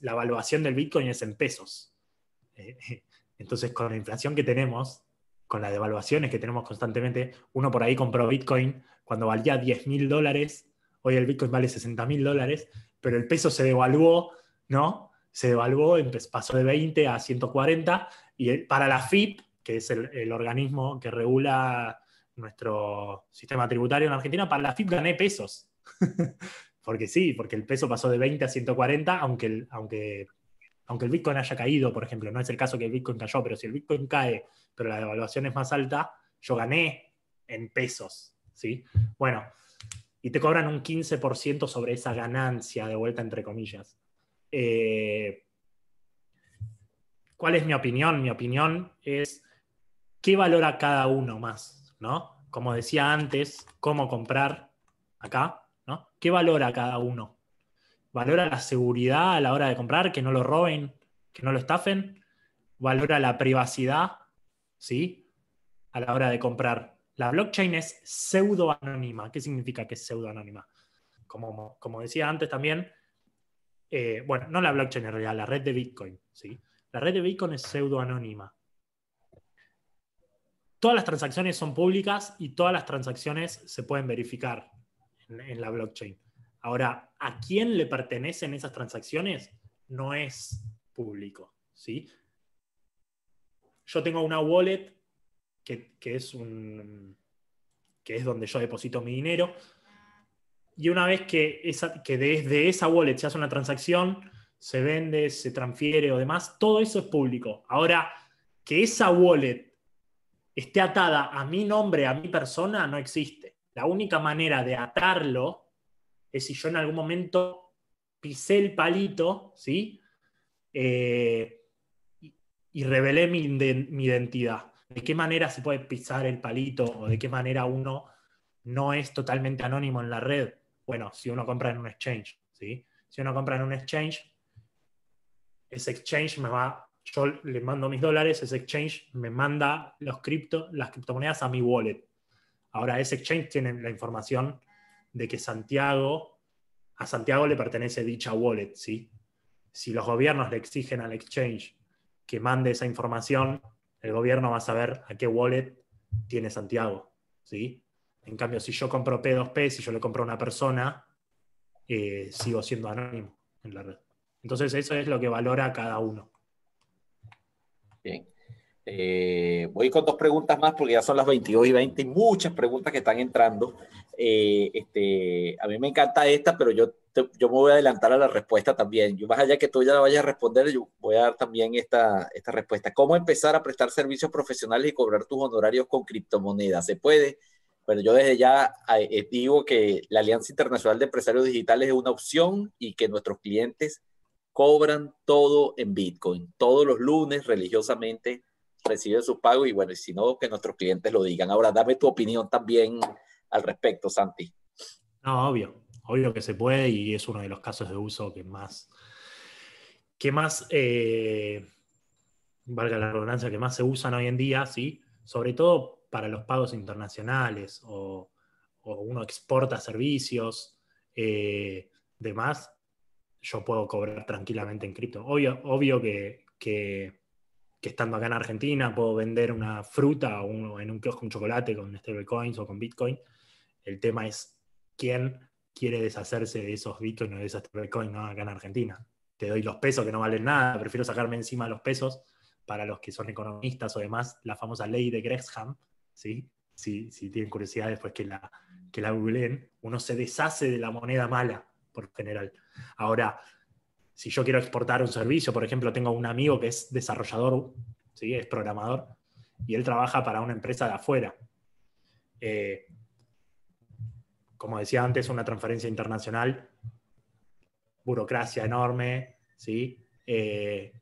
la valuación del Bitcoin es en pesos. Eh, entonces, con la inflación que tenemos, con las devaluaciones que tenemos constantemente, uno por ahí compró Bitcoin cuando valía 10 mil dólares, hoy el Bitcoin vale 60 mil dólares, pero el peso se devaluó, ¿no? se devaluó, pasó de 20 a 140 y eh, para la FIP, que es el, organismo que regula nuestro sistema tributario en Argentina, para la FIP gané pesos. porque sí, porque el peso pasó de 20 a 140, aunque el, aunque, aunque el Bitcoin haya caído, por ejemplo. No es el caso que el Bitcoin cayó, pero si el Bitcoin cae, pero la devaluación es más alta, yo gané en pesos. ¿sí? Bueno, y te cobran un 15% sobre esa ganancia de vuelta, entre comillas. Eh, ¿cuál es mi opinión? Mi opinión es qué valora cada uno más, ¿no? Como decía antes, cómo comprar acá, ¿no? ¿Qué valora cada uno? ¿Valora la seguridad a la hora de comprar, que no lo roben, que no lo estafen? ¿Valora la privacidad, ¿sí? A la hora de comprar. La blockchain es pseudo anónima. ¿Qué significa que es pseudo anónima? Como, como decía antes también, eh, bueno, no la blockchain en realidad, la red de Bitcoin, ¿sí? La red de Bitcoin es anónima. Todas las transacciones son públicas y todas las transacciones se pueden verificar en, la blockchain. Ahora, ¿a quién le pertenecen esas transacciones? No es público, ¿sí? Yo tengo una wallet que es un, que es donde yo deposito mi dinero, y una vez que, esa, que desde esa wallet se hace una transacción, se vende, se transfiere o demás, todo eso es público. Ahora, que esa wallet esté atada a mi nombre, a mi persona, no existe. La única manera de atarlo es si yo en algún momento pisé el palito, ¿sí? Eh, y revelé mi, mi identidad. ¿De qué manera se puede pisar el palito o de qué manera uno no es totalmente anónimo en la red? Bueno, si uno compra en un exchange, ¿sí? Si uno compra en un exchange, ese exchange me va, yo le mando mis dólares, ese exchange me manda los cripto, las criptomonedas a mi wallet. Ahora, ese exchange tiene la información de que Santiago, a Santiago le pertenece dicha wallet, ¿sí? Si los gobiernos le exigen al exchange que mande esa información, el gobierno va a saber a qué wallet tiene Santiago, ¿sí? En cambio, si yo compro P2P, si yo le compro a una persona, eh, sigo siendo anónimo en la red. Entonces, eso es lo que valora cada uno. Bien. Eh, voy con dos preguntas más porque ya son las 22 y 20 muchas preguntas que están entrando. Eh, este, a mí me encanta esta, pero yo, yo me voy a adelantar a la respuesta también. Yo más allá que tú ya la vayas a responder, yo voy a dar también esta, esta respuesta. ¿Cómo empezar a prestar servicios profesionales y cobrar tus honorarios con criptomonedas? ¿Se puede? Bueno, yo desde ya eh, digo que la Alianza Internacional de Empresarios Digitales es una opción y que nuestros clientes cobran todo en Bitcoin. Todos los lunes religiosamente reciben sus pagos y bueno, si no, que nuestros clientes lo digan. Ahora, dame tu opinión también al respecto, Santi. No, obvio, obvio que se puede y es uno de los casos de uso que más, ¿Qué más, eh, valga la redundancia, que más se usan hoy en día, ¿sí? Sobre todo para los pagos internacionales o, uno exporta servicios, eh, demás, yo puedo cobrar tranquilamente en cripto. Obvio, que, estando acá en Argentina puedo vender una fruta o en un kiosco un chocolate con stablecoins o con Bitcoin. El tema es quién quiere deshacerse de esos bitcoins o de esas stablecoins acá en Argentina. Te doy los pesos que no valen nada, prefiero sacarme encima los pesos para los que son economistas o demás, la famosa ley de Gresham, ¿sí? Si, tienen curiosidad después que la, que la googleen, uno se deshace de la moneda mala, por general. Ahora, si yo quiero exportar un servicio, por ejemplo, tengo un amigo que es desarrollador, ¿sí? es programador, y él trabaja para una empresa de afuera. Eh, como decía antes, una transferencia internacional, burocracia enorme, ¿sí? Eh,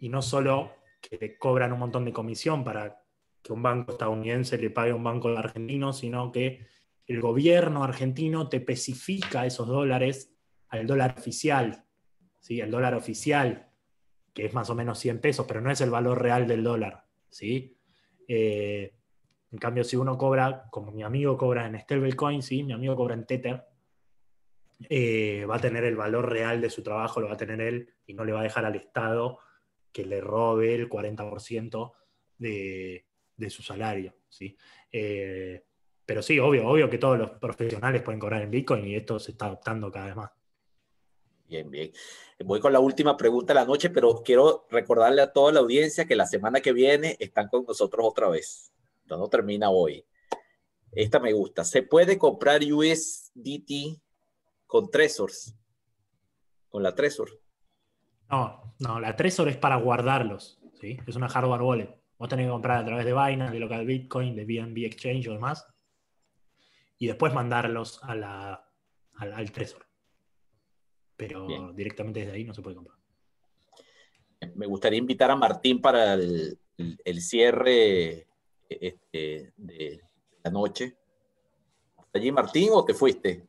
y no solo que te cobran un montón de comisión para que un banco estadounidense le pague a un banco argentino, sino que el gobierno argentino te especifica esos dólares al dólar oficial, ¿sí? el dólar oficial, que es más o menos 100 pesos, pero no es el valor real del dólar. ¿sí? Eh, en cambio, si uno cobra, como mi amigo cobra en stablecoin, ¿sí? mi amigo cobra en Tether, eh, va a tener el valor real de su trabajo, lo va a tener él y no le va a dejar al Estado que le robe el 40% de, de su salario. ¿sí? Eh, pero sí, obvio, obvio que todos los profesionales pueden cobrar en Bitcoin y esto se está adoptando cada vez más. Bien, bien. Voy con la última pregunta de la noche, pero quiero recordarle a toda la audiencia que la semana que viene están con nosotros otra vez. No, termina hoy. Esta me gusta. ¿Se puede comprar USDT con Tresors? Con la Tresor. No, no, la Tresor es para guardarlos. ¿sí? Es una hardware wallet. Vos tenés que comprar a través de Binance, de local Bitcoin, de BNB Exchange o demás. Y después mandarlos al, al Pero directamente desde ahí no se puede comprar. Me gustaría invitar a Martín para el, cierre e, este, de la noche. allí, Martín, o te fuiste?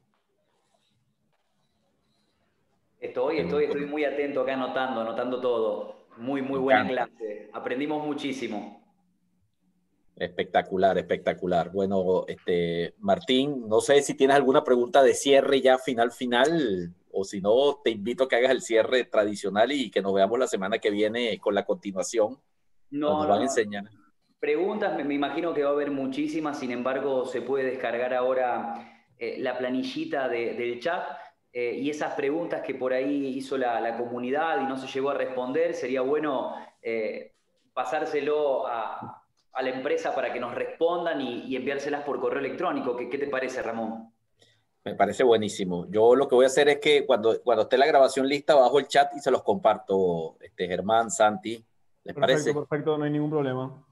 Estoy, estoy, estoy muy atento acá anotando, anotando todo. Muy, muy buena clase. Aprendimos muchísimo. Espectacular, espectacular. Bueno, este, Martín, no sé si tienes alguna pregunta de cierre ya final, final, o si no, te invito a que hagas el cierre tradicional y que nos veamos la semana que viene con la continuación. No, nos a Preguntas, me, imagino que va a haber muchísimas, sin embargo, se puede descargar ahora eh, la planillita del chat eh, y esas preguntas que por ahí hizo la, comunidad y no se llegó a responder, sería bueno eh, pasárselo a, la empresa para que nos respondan y, enviárselas por correo electrónico. ¿Qué, te parece, Ramón? Me parece buenísimo. Yo lo que voy a hacer es que cuando, cuando esté la grabación lista, bajo el chat y se los comparto, este, Germán, Santi. ¿Les parece? Perfecto, no hay ningún problema.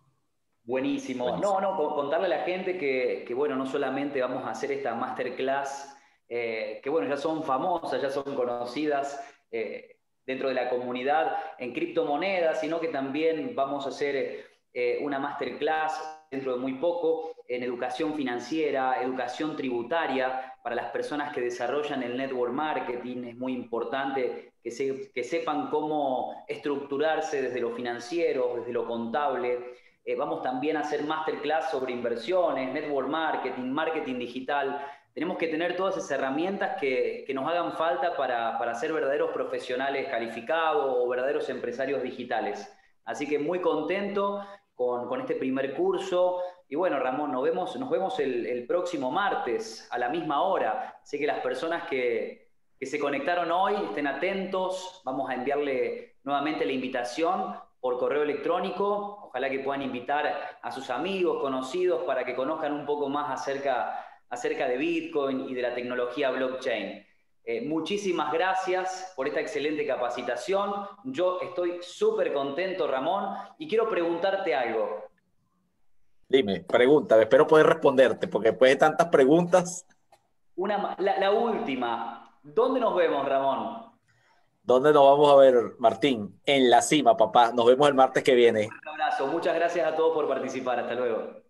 Buenísimo. No, no, contarle a la gente que, que, bueno, no solamente vamos a hacer esta masterclass eh, que bueno, ya son famosas, ya son conocidas eh, dentro de la comunidad en criptomonedas, sino que también vamos a hacer eh, una masterclass dentro de muy poco en educación financiera, educación tributaria para las personas que desarrollan el network marketing. Es muy importante que, que sepan cómo estructurarse desde lo financiero, desde lo contable. vamos también a hacer masterclass sobre inversiones, network marketing, marketing digital tenemos que tener todas esas herramientas que, nos hagan falta para, ser verdaderos profesionales calificados o verdaderos empresarios digitales. Así que muy contento con, este primer curso. Y bueno, Ramón, nos vemos, nos vemos el, próximo martes a la misma hora. Así que las personas que, que se conectaron hoy estén atentos. Vamos a enviarle nuevamente la invitación por correo electrónico. Ojalá que puedan invitar a sus amigos, conocidos, para que conozcan un poco más acerca acerca de Bitcoin y de la tecnología blockchain. Eh, muchísimas gracias por esta excelente capacitación. Yo estoy súper contento, Ramón, y quiero preguntarte algo. Dime, pregunta. espero poder responderte, porque después de tantas preguntas... Una, la, la última, ¿dónde nos vemos, Ramón? ¿Dónde nos vamos a ver, Martín? En la cima, papá. Nos vemos el martes que viene. Un abrazo. Muchas gracias a todos por participar. Hasta luego.